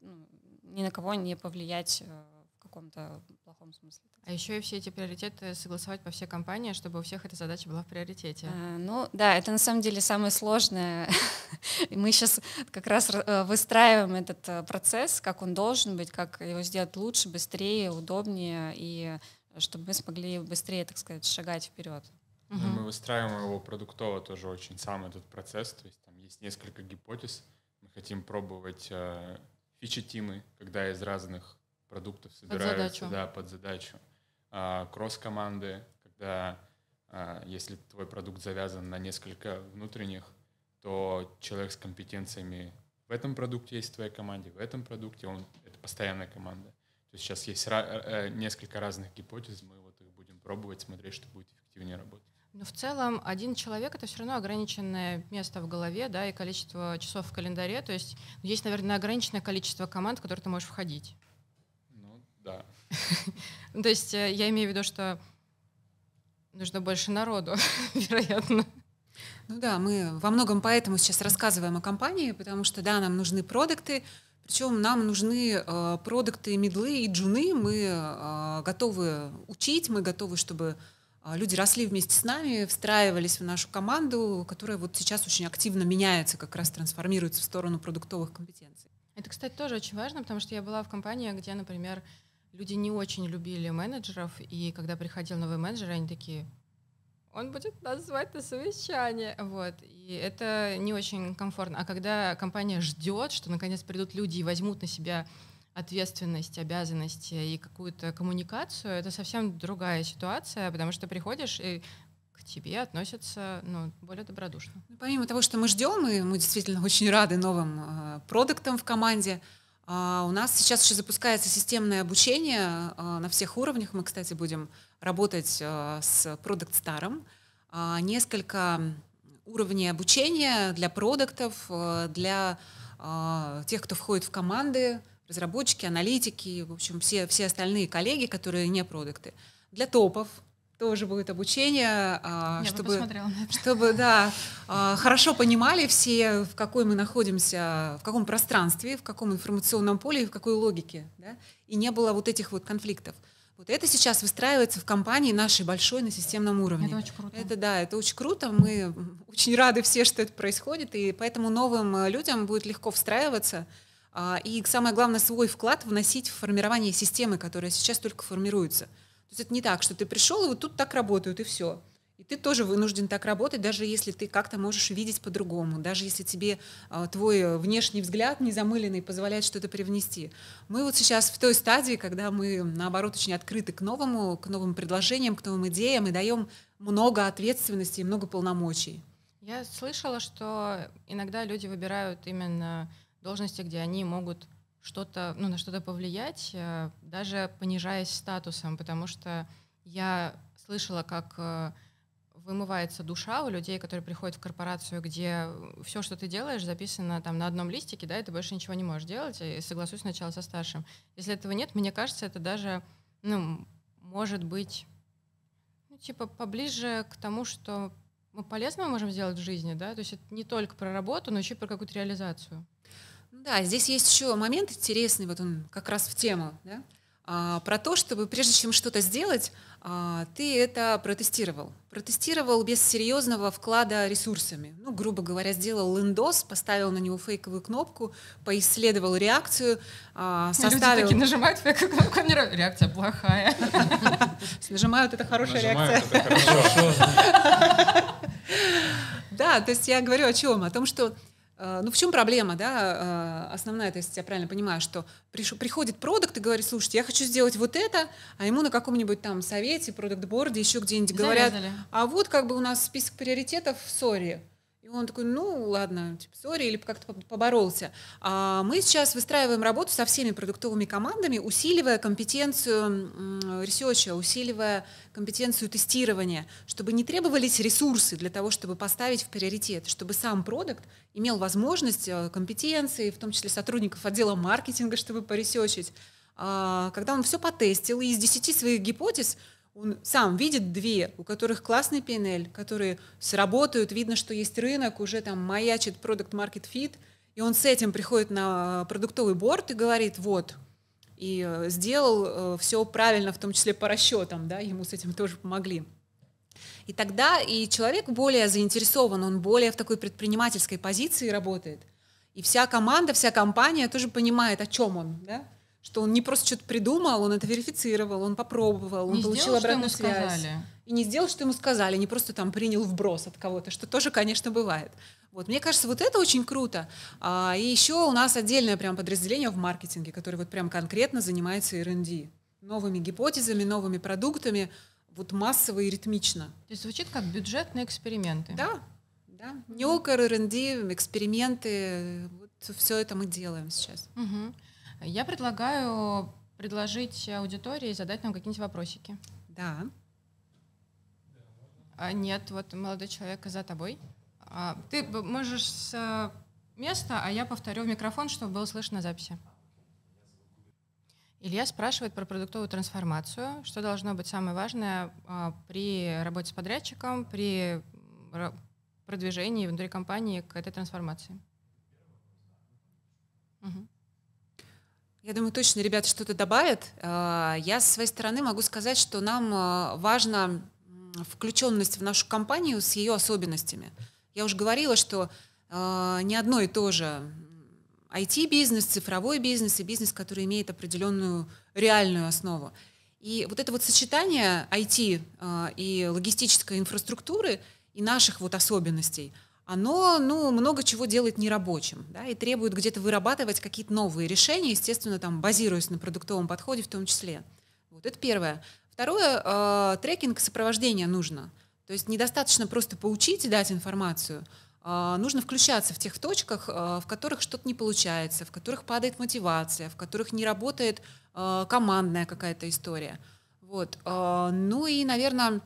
ну, ни на кого не повлиять э, в каком-то плохом смысле. А еще и все эти приоритеты согласовать по всей компании, чтобы у всех эта задача была в приоритете. А, ну да, это на самом деле самое сложное. мы сейчас как раз э, выстраиваем этот э, процесс, как он должен быть, как его сделать лучше, быстрее, удобнее, и чтобы мы смогли быстрее, так сказать, шагать вперед. Угу. Ну, мы выстраиваем его продуктово тоже очень сам этот процесс. То есть там есть несколько гипотез. Мы хотим пробовать э, фичи-тимы, когда из разных продуктов собираются под задачу. Да, под задачу а, кросс-команды, когда а, если твой продукт завязан на несколько внутренних, то человек с компетенциями в этом продукте есть в твоей команде, в этом продукте он это постоянная команда. То есть сейчас есть э, э, несколько разных гипотез, мы вот их будем пробовать, смотреть, что будет эффективнее работать. Но в целом один человек это все равно ограниченное место в голове, да, и количество часов в календаре. То есть есть, наверное, ограниченное количество команд, в которые ты можешь входить. Ну да. Ну, то есть э, я имею в виду, что нужно больше народу, вероятно. Ну да, мы во многом поэтому сейчас рассказываем о компании, потому что да, нам нужны продукты, причем нам нужны э, продукты медлы и джуны, мы э, готовы учить, мы готовы, чтобы э, люди росли вместе с нами, встраивались в нашу команду, которая вот сейчас очень активно меняется, как раз трансформируется в сторону продуктовых компетенций. Это, кстати, тоже очень важно, потому что я была в компании, где, например, люди не очень любили менеджеров, и когда приходил новый менеджер, они такие, он будет нас звать на совещание. Вот. И это не очень комфортно. А когда компания ждет, что наконец придут люди и возьмут на себя ответственность, обязанности и какую-то коммуникацию, это совсем другая ситуация, потому что приходишь и к тебе относятся ну, более добродушно. Ну, помимо того, что мы ждем, и мы действительно очень рады новым э, продуктам в команде, а, у нас сейчас еще запускается системное обучение а, на всех уровнях. Мы, кстати, будем работать а, с Product старым. Несколько уровней обучения для продуктов, для тех, кто входит в команды, разработчики, аналитики, в общем, все, все остальные коллеги, которые не продукты. Для топов, тоже будет обучение, а, Я чтобы, чтобы да, а, хорошо понимали все, в какой мы находимся, в каком пространстве, в каком информационном поле и в какой логике, да, и не было вот этих вот конфликтов. Вот это сейчас выстраивается в компании нашей большой на системном уровне. Это очень круто. Это да, это очень круто. Мы очень рады все, что это происходит, и поэтому новым э, людям будет легко встраиваться. А, и самое главное, свой вклад вносить в формирование системы, которая сейчас только формируется – то есть это не так, что ты пришел, и вот тут так работают, и все. И ты тоже вынужден так работать, даже если ты как-то можешь видеть по-другому, даже если тебе а, э, твой внешний взгляд незамыленный позволяет что-то привнести. Мы вот сейчас в той стадии, когда мы, наоборот, очень открыты к новому, к новым предложениям, к новым идеям и даем много ответственности и много полномочий. Я слышала, что иногда люди выбирают именно должности, где они могут что-то, ну, на что-то повлиять, э, даже понижаясь статусом, потому что я слышала, как э, вымывается душа у людей, которые приходят в корпорацию, где все, что ты делаешь, записано там на одном листике, да, и ты больше ничего не можешь делать, и согласуюсь сначала со старшим. Если этого нет, мне кажется, это даже, ну, может быть, ну, типа поближе к тому, что мы полезного можем сделать в жизни, да, то есть это не только про работу, но еще и про какую-то реализацию. Да, здесь есть еще момент интересный, вот он как раз в тему, да? а, про то, чтобы прежде чем что-то сделать, а, ты это протестировал. Протестировал без серьезного вклада ресурсами. Ну, грубо говоря, сделал лендос, поставил на него фейковую кнопку, поисследовал реакцию, а, составил... Люди такие нажимают фейковую кнопку, реакция плохая. Нажимают, это хорошая реакция. Да, то есть я говорю о чем? О том, что Э, ну в чем проблема, да, э, основная, то есть я правильно понимаю, что приш, приходит продукт и говорит, слушайте, я хочу сделать вот это, а ему на каком-нибудь там совете, продукт-борде, еще где-нибудь говорят, а вот как бы у нас список приоритетов, сори, и он такой, ну ладно, типа, сори, или как-то поборолся. А мы сейчас выстраиваем работу со всеми продуктовыми командами, усиливая компетенцию ресерча, усиливая компетенцию тестирования, чтобы не требовались ресурсы для того, чтобы поставить в приоритет, чтобы сам продукт имел возможность э, компетенции, в том числе сотрудников отдела маркетинга, чтобы поресечить. А когда он все потестил, и из 10 своих гипотез – он сам видит две, у которых классный PNL, которые сработают, видно, что есть рынок, уже там маячит продукт market fit, и он с этим приходит на продуктовый борт и говорит, вот, и э, сделал э, все правильно, в том числе по расчетам, да, ему с этим тоже помогли. И тогда и человек более заинтересован, он более в такой предпринимательской позиции работает. И вся команда, вся компания тоже понимает, о чем он, да? что он не просто что-то придумал, он это верифицировал, он попробовал, он не получил сделал, обратную что ему связь. Сказали. И не сделал, что ему сказали, не просто там принял вброс от кого-то, что тоже, конечно, бывает. Вот, мне кажется, вот это очень круто. А, и еще у нас отдельное прям подразделение в маркетинге, которое вот прям конкретно занимается R&D. Новыми гипотезами, новыми продуктами, вот массово и ритмично. То есть звучит как бюджетные эксперименты. Да, да. Нюкер, R&D, эксперименты, вот все это мы делаем сейчас. Угу. Я предлагаю предложить аудитории задать нам какие-нибудь вопросики. Да. А, нет, вот молодой человек за тобой. А, ты можешь с э, места, а я повторю в микрофон, чтобы было слышно записи. Илья спрашивает про продуктовую трансформацию. Что должно быть самое важное а, при работе с подрядчиком, при продвижении внутри компании к этой трансформации? Угу. Я думаю, точно ребята что-то добавят. А, я со своей стороны могу сказать, что нам а, важна включенность в нашу компанию с ее особенностями. Я уже говорила, что а, не одно и то же IT-бизнес, цифровой бизнес и бизнес, который имеет определенную реальную основу. И вот это вот сочетание IT и логистической инфраструктуры и наших вот особенностей – оно ну, много чего делает нерабочим да, и требует где-то вырабатывать какие-то новые решения, естественно, там, базируясь на продуктовом подходе в том числе. Вот это первое. Второе, э, трекинг сопровождения нужно. То есть недостаточно просто поучить и дать информацию. Э, нужно включаться в тех точках, э, в которых что-то не получается, в которых падает мотивация, в которых не работает э, командная какая-то история. Вот. Э, ну и, наверное,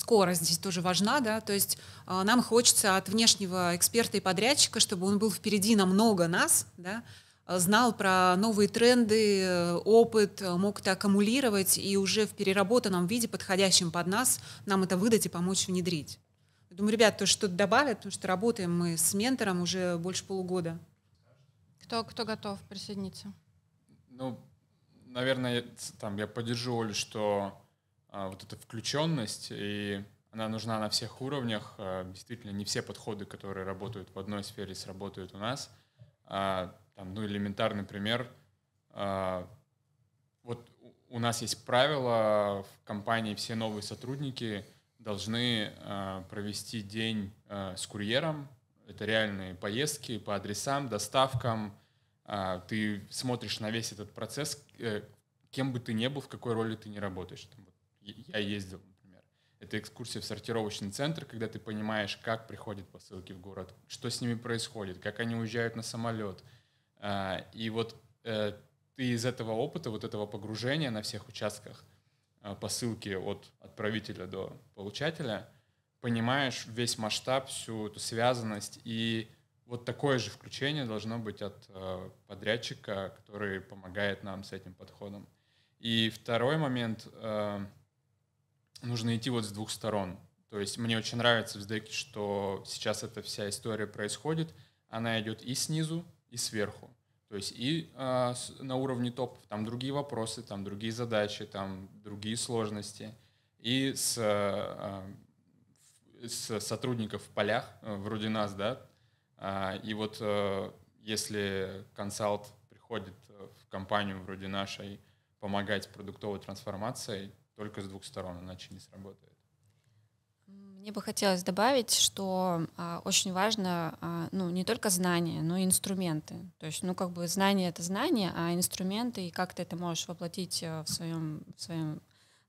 скорость здесь тоже важна, да, то есть э, нам хочется от внешнего эксперта и подрядчика, чтобы он был впереди намного нас, да, а, знал про новые тренды, э, опыт, э, мог это аккумулировать и уже в переработанном виде, подходящем под нас, нам это выдать и помочь внедрить. Я думаю, ребят, то что-то добавят, потому что работаем мы с ментором уже больше полугода. Кто, кто готов присоединиться? Ну, наверное, там я поддержу Олю, что а, вот эта включенность, и она нужна на всех уровнях. А, действительно, не все подходы, которые работают в одной сфере, сработают у нас. А, там, ну, элементарный пример. Вот у нас есть правило в компании все новые сотрудники должны провести день с курьером. Это реальные поездки по адресам, доставкам. Ты смотришь на весь этот процесс, э, кем бы ты ни был, в какой роли ты не работаешь я ездил, например. Это экскурсия в сортировочный центр, когда ты понимаешь, как приходят посылки в город, что с ними происходит, как они уезжают на самолет. А, и вот э, ты из этого опыта, вот этого погружения на всех участках э, посылки от отправителя до получателя, понимаешь весь масштаб, всю эту связанность. И вот такое же включение должно быть от э, подрядчика, который помогает нам с этим подходом. И второй момент — нужно идти вот с двух сторон. То есть мне очень нравится в СДЭКе, что сейчас эта вся история происходит. Она идет и снизу, и сверху. То есть и э, на уровне топов, там другие вопросы, там другие задачи, там другие сложности. И с, э, с сотрудников в полях, э, вроде нас, да. Э, и вот э, если консалт приходит э, в компанию вроде нашей помогать продуктовой трансформацией, только с двух сторон, иначе не сработает. Мне бы хотелось добавить, что а, очень важно а, ну, не только знания, но и инструменты. То есть, ну, как бы знание это знание, а инструменты и как ты это можешь воплотить э, в своем, в своем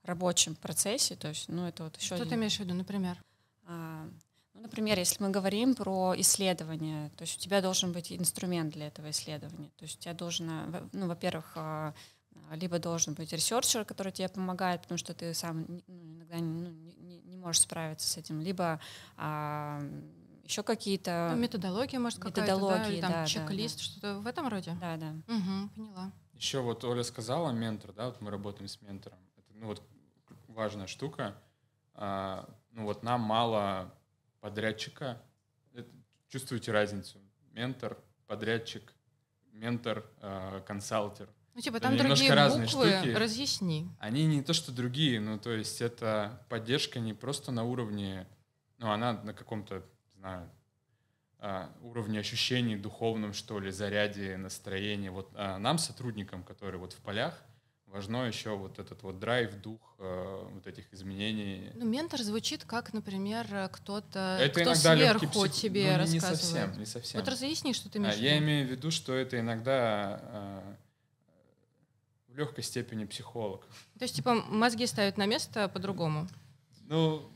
рабочем процессе. То есть, ну, это вот еще. Что один... ты имеешь в виду, например? А, ну, например, если мы говорим про исследование, то есть у тебя должен быть инструмент для этого исследования. То есть у тебя должна, ну, во-первых, а, а, либо должен быть ресерчер, который тебе помогает, потому что ты сам ну, иногда ну, не, не можешь справиться с этим, либо а, еще какие-то... Ну, методологии, может, какая да? Или там да, чек-лист, да, да. что-то в этом роде? Да, да. Угу, поняла. Еще вот Оля сказала, ментор, да, вот мы работаем с ментором. Это, ну, вот важная штука. А, ну, вот нам мало подрядчика. Это, чувствуете разницу? Ментор, подрядчик, ментор, э, консалтер – ну, типа, там другие разные буквы, штуки. разъясни. Они не то, что другие, ну, то есть это поддержка не просто на уровне, ну, она на каком-то, знаю, а, уровне ощущений духовном, что ли, заряде, настроения. Вот а нам, сотрудникам, которые вот в полях, важно еще вот этот вот драйв, дух э, вот этих изменений. Ну, ментор звучит как, например, кто-то, это кто сверху псих... тебе ну, не, рассказывает. Не совсем, не совсем. Вот разъясни, что ты а, имеешь а, в виду. Я имею в виду, что это иногда э, в легкой степени психолог. То есть, типа, мозги ставят на место по-другому? Ну,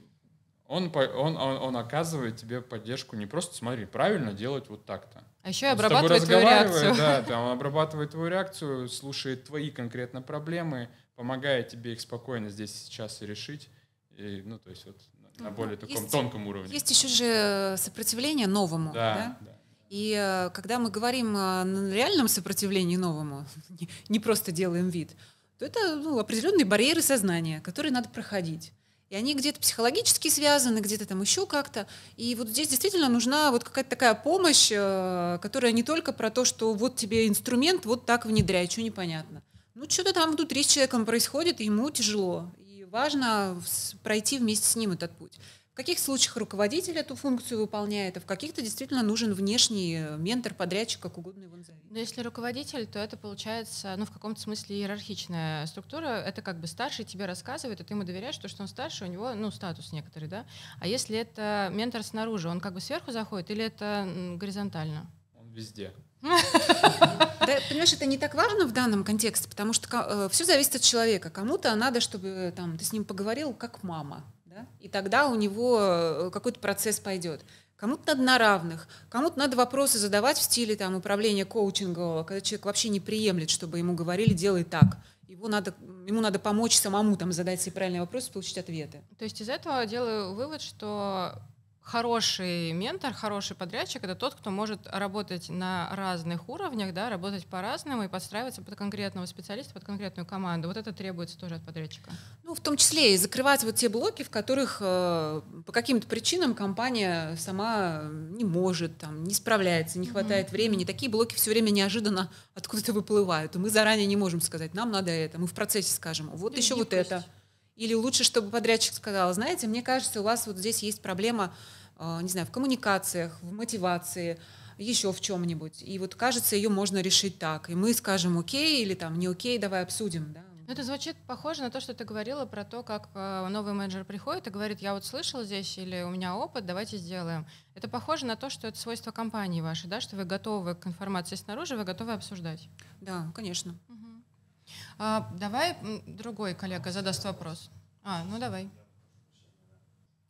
он, он, он, он оказывает тебе поддержку не просто смотри, правильно делать вот так-то. А еще и обрабатывает твою реакцию. Да, да, он обрабатывает твою реакцию, слушает твои конкретно проблемы, помогает тебе их спокойно здесь сейчас решить. И, ну, то есть вот на ну, более ну, таком есть, тонком уровне. Есть еще же э, сопротивление новому, да? да? да. И э, когда мы говорим о э, реальном сопротивлении новому, не просто делаем вид, то это ну, определенные барьеры сознания, которые надо проходить. И они где-то психологически связаны, где-то там еще как-то. И вот здесь действительно нужна вот какая-то такая помощь, э, которая не только про то, что вот тебе инструмент, вот так внедряй, что непонятно. Ну, что-то там внутри с человеком происходит, и ему тяжело. И важно пройти вместе с ним этот путь. В каких случаях руководитель эту функцию выполняет, а в каких-то действительно нужен внешний э, ментор, подрядчик, как угодно его назовите? Но ну, если руководитель, то это получается, ну, в каком-то смысле иерархичная структура. Это как бы старший тебе рассказывает, а ты ему доверяешь, то, что он старше, у него, ну, статус некоторый, да? А если это ментор снаружи, он как бы сверху заходит или это горизонтально? Он везде. Да, понимаешь, это не так важно в данном контексте, потому что э, все зависит от человека. Кому-то надо, чтобы э, там, ты с ним поговорил как мама да? и тогда у него э, какой-то процесс пойдет. Кому-то надо на равных, кому-то надо вопросы задавать в стиле там, управления коучингового, когда человек вообще не приемлет, чтобы ему говорили «делай так». Его надо, ему надо помочь самому там, задать себе правильные вопросы, получить ответы. То есть из этого делаю вывод, что хороший ментор, хороший подрядчик — это тот, кто может работать на разных уровнях, да, работать по-разному и подстраиваться под конкретного специалиста, под конкретную команду. Вот это требуется тоже от подрядчика. Ну, в том числе и закрывать вот те блоки, в которых э, по каким-то причинам компания сама не может, там, не справляется, не хватает mm-hmm. времени. Такие блоки все время неожиданно откуда-то выплывают. И мы заранее не можем сказать, нам надо это. Мы в процессе скажем, вот и еще вот пусть. это. Или лучше, чтобы подрядчик сказал, знаете, мне кажется, у вас вот здесь есть проблема, э, не знаю, в коммуникациях, в мотивации, еще в чем-нибудь. И вот кажется, ее можно решить так. И мы скажем окей или там не окей, давай обсудим. Да? Ну, это звучит похоже на то, что ты говорила про то, как э, новый менеджер приходит и говорит, я вот слышал здесь или у меня опыт, давайте сделаем. Это похоже на то, что это свойство компании вашей, да, что вы готовы к информации снаружи, вы готовы обсуждать. Да, конечно. Угу. А, давай другой коллега задаст вопрос. А, ну давай.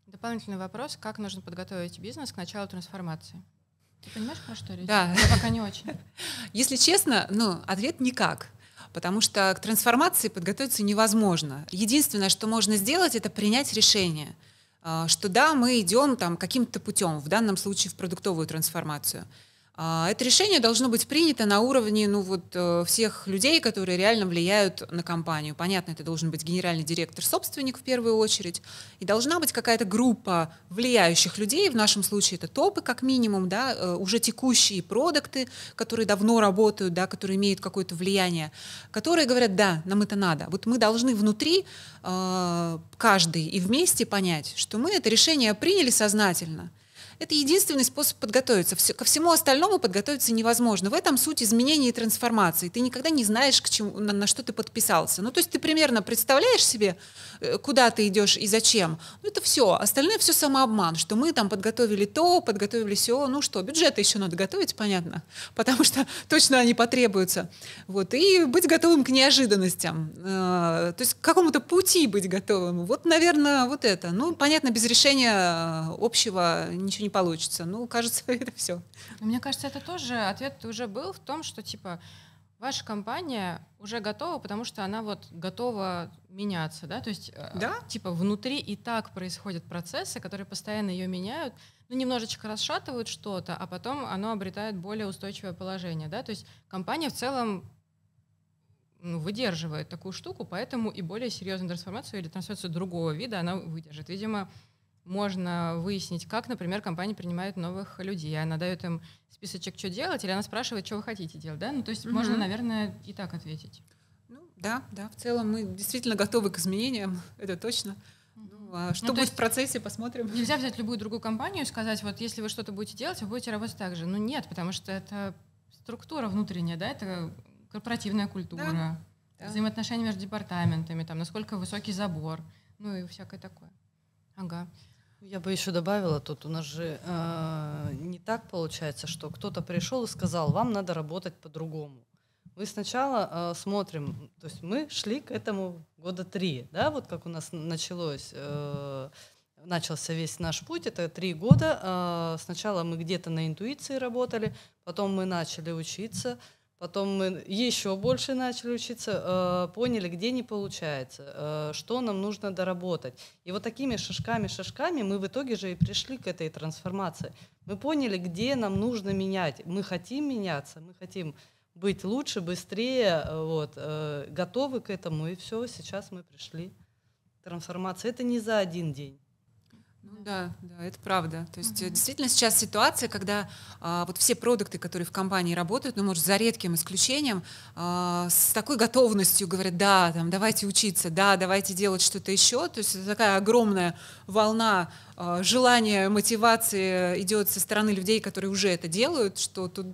Дополнительный вопрос. Как нужно подготовить бизнес к началу трансформации? Ты понимаешь, про что речь? Да. Я пока не очень. Если честно, ну, ответ никак потому что к трансформации подготовиться невозможно. Единственное, что можно сделать, это принять решение, а, что да, мы идем там каким-то путем, в данном случае в продуктовую трансформацию – а, это решение должно быть принято на уровне ну, вот, э, всех людей, которые реально влияют на компанию. Понятно, это должен быть генеральный директор, собственник в первую очередь. И должна быть какая-то группа влияющих людей, в нашем случае это топы как минимум, да, э, уже текущие продукты, которые давно работают, да, которые имеют какое-то влияние, которые говорят, да, нам это надо. Вот мы должны внутри э, каждый и вместе понять, что мы это решение приняли сознательно – это единственный способ подготовиться. Все, ко всему остальному подготовиться невозможно. В этом суть изменений и трансформации. Ты никогда не знаешь, к чему, на, на что ты подписался. Ну, то есть ты примерно представляешь себе, э, куда ты идешь и зачем. Ну, это все. Остальное все самообман, что мы там подготовили то, подготовили все. Ну что, бюджеты еще надо готовить, понятно, потому что точно они потребуются. Вот. И быть готовым к неожиданностям. Э, то есть к какому-то пути быть готовым. Вот, наверное, вот это. Ну, понятно, без решения э, общего ничего не получится. Ну, кажется, это все. Мне кажется, это тоже ответ уже был в том, что типа ваша компания уже готова, потому что она вот готова меняться, да, то есть э, да? типа внутри и так происходят процессы, которые постоянно ее меняют, ну немножечко расшатывают что-то, а потом оно обретает более устойчивое положение, да, то есть компания в целом ну, выдерживает такую штуку, поэтому и более серьезную трансформацию или трансформацию другого вида она выдержит. Видимо, можно выяснить, как, например, компания принимает новых людей. Она дает им списочек, что делать, или она спрашивает, что вы хотите делать, да? Ну, то есть угу. можно, наверное, и так ответить. Ну, да, да. В целом мы действительно готовы к изменениям, это точно. Ну, а ну что ну, будет в процессе, посмотрим. Нельзя взять любую другую компанию и сказать, вот если вы что-то будете делать, вы будете работать так же. Ну нет, потому что это структура внутренняя, да, это корпоративная культура, да. да. взаимоотношения между департаментами, там, насколько высокий забор, ну и всякое такое. Ага. Я бы еще добавила, тут у нас же э, не так получается, что кто-то пришел и сказал, вам надо работать по-другому. Мы сначала э, смотрим, то есть мы шли к этому года три, да, вот как у нас началось, э, начался весь наш путь, это три года. Э, сначала мы где-то на интуиции работали, потом мы начали учиться, Потом мы еще больше начали учиться, э, поняли, где не получается, э, что нам нужно доработать. И вот такими шажками-шажками мы в итоге же и пришли к этой трансформации. Мы поняли, где нам нужно менять. Мы хотим меняться, мы хотим быть лучше, быстрее, э, вот, готовы к этому. И все, сейчас мы пришли трансформация Это не за один день. Ну да, да, это правда. То есть угу. действительно сейчас ситуация, когда а, вот все продукты, которые в компании работают, ну может за редким исключением, а, с такой готовностью говорят, да, там давайте учиться, да, давайте делать что-то еще. То есть это такая огромная волна а, желания, мотивации идет со стороны людей, которые уже это делают, что тут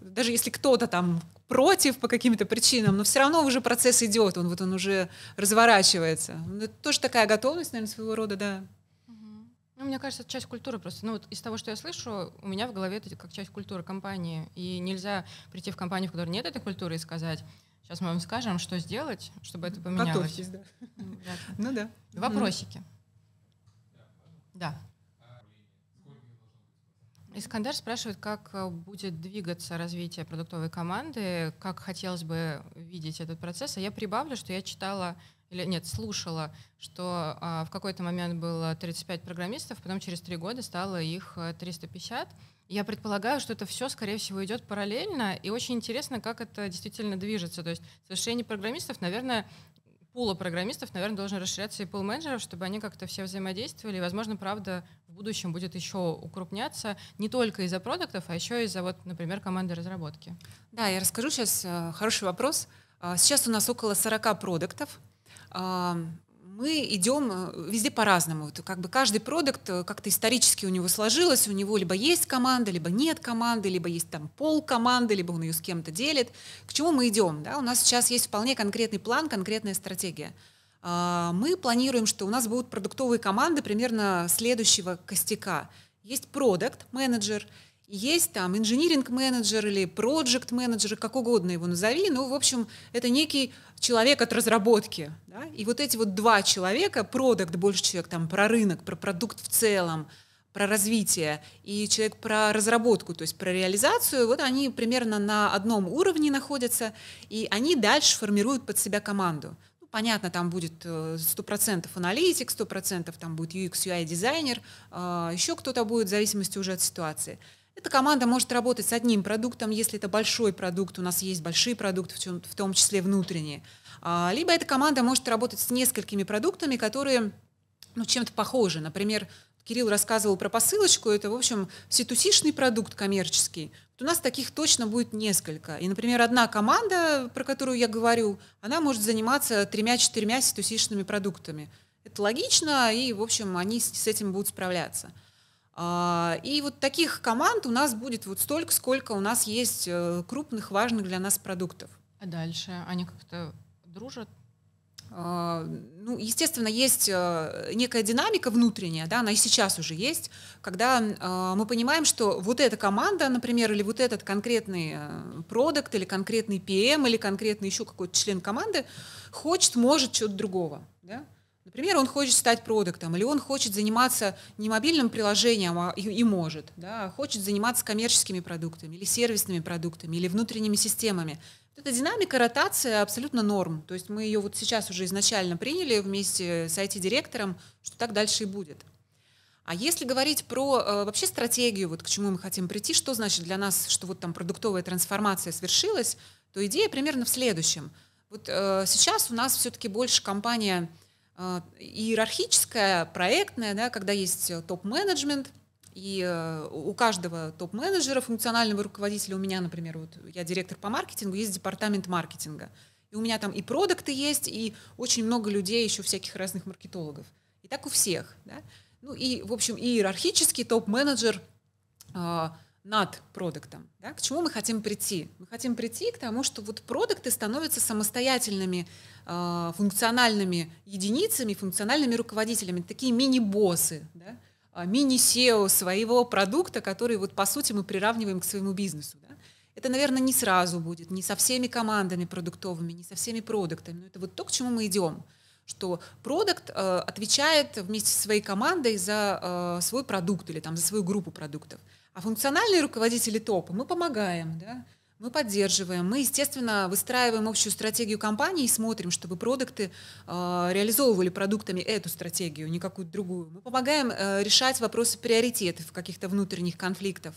даже если кто-то там против по каким-то причинам, но все равно уже процесс идет, он вот он уже разворачивается. Ну, это тоже такая готовность, наверное, своего рода, да. Ну, мне кажется, это часть культуры просто. Ну, вот из того, что я слышу, у меня в голове это как часть культуры компании. И нельзя прийти в компанию, в которой нет этой культуры, и сказать, сейчас мы вам скажем, что сделать, чтобы это поменялось. Готовьтесь, да. Ну, ну да. Вопросики. Да. Искандер спрашивает, как э, будет двигаться развитие продуктовой команды, как хотелось бы видеть этот процесс. А я прибавлю, что я читала или нет, слушала, что а, в какой-то момент было 35 программистов, потом через три года стало их 350. Э, я предполагаю, что это все, скорее всего, идет параллельно, и очень интересно, как это действительно движется. То есть совершение программистов, наверное, пула программистов, наверное, должен расширяться и пул менеджеров, чтобы они как-то все взаимодействовали. И, возможно, правда, в будущем будет еще укрупняться не только из-за продуктов, а еще из-за, вот, например, команды разработки. Да, я расскажу сейчас э, хороший вопрос. А, сейчас у нас около 40 продуктов, мы идем э, везде по-разному. как бы каждый продукт э, как-то исторически у него сложилось, у него либо есть команда, либо нет команды, либо есть там пол команды, либо он ее с кем-то делит. К чему мы идем? Да? У нас сейчас есть вполне конкретный план, конкретная стратегия. А, мы планируем, что у нас будут продуктовые команды примерно следующего костяка. Есть продукт, менеджер – есть там инжиниринг-менеджер или проект-менеджер, как угодно его назови. Ну, в общем, это некий человек от разработки. Да? И вот эти вот два человека, продукт больше человек там про рынок, про продукт в целом, про развитие, и человек про разработку, то есть про реализацию, вот они примерно на одном уровне находятся, и они дальше формируют под себя команду. Ну, понятно, там будет 100% э, аналитик, 100% там будет UX, UI дизайнер, а, еще кто-то будет в зависимости уже от ситуации. Эта команда может работать с одним продуктом, если это большой продукт, у нас есть большие продукты, в, чем, в том числе внутренние. А, либо эта команда может работать с несколькими продуктами, которые ну, чем-то похожи. Например, Кирилл рассказывал про посылочку, это, в общем, сетусишный продукт коммерческий. Вот у нас таких точно будет несколько. И, например, одна команда, про которую я говорю, она может заниматься тремя-четырьмя сетусишными продуктами. Это логично, и, в общем, они с этим будут справляться. А, и вот таких команд у нас будет вот столько, сколько у нас есть э, крупных, важных для нас продуктов. А дальше они как-то дружат? А, ну, естественно, есть э, некая динамика внутренняя, да, она и сейчас уже есть, когда а, мы понимаем, что вот эта команда, например, или вот этот конкретный э, продукт, или конкретный PM, или конкретный еще какой-то член команды хочет, может, что то другого. Да? Например, он хочет стать продуктом, или он хочет заниматься не мобильным приложением, а и, и может, да, хочет заниматься коммерческими продуктами, или сервисными продуктами, или внутренними системами. Вот эта динамика, ротация абсолютно норм. То есть мы ее вот сейчас уже изначально приняли вместе с IT-директором, что так дальше и будет. А если говорить про э, вообще стратегию, вот к чему мы хотим прийти, что значит для нас, что вот там продуктовая трансформация свершилась, то идея примерно в следующем. Вот э, сейчас у нас все-таки больше компания а, иерархическая, проектная, да, когда есть э, топ-менеджмент, и э, у каждого топ-менеджера, функционального руководителя, у меня, например, вот я директор по маркетингу, есть департамент маркетинга. И у меня там и продукты есть, и очень много людей, еще всяких разных маркетологов. И так у всех. Да? Ну и, в общем, иерархический топ-менеджер а, – над продуктом. Да? К чему мы хотим прийти? Мы хотим прийти к тому, что вот продукты становятся самостоятельными э, функциональными единицами, функциональными руководителями, такие мини-боссы, да? А, мини-сео своего продукта, который вот по сути мы приравниваем к своему бизнесу. Да? Это, наверное, не сразу будет, не со всеми командами продуктовыми, не со всеми продуктами, но это вот то, к чему мы идем что продукт э, отвечает вместе со своей командой за э, свой продукт или там, за свою группу продуктов. А функциональные руководители топа мы помогаем, да? мы поддерживаем, мы, естественно, выстраиваем общую стратегию компании и смотрим, чтобы продукты э, реализовывали продуктами эту стратегию, не какую-то другую. Мы помогаем э, решать вопросы приоритетов каких-то внутренних конфликтов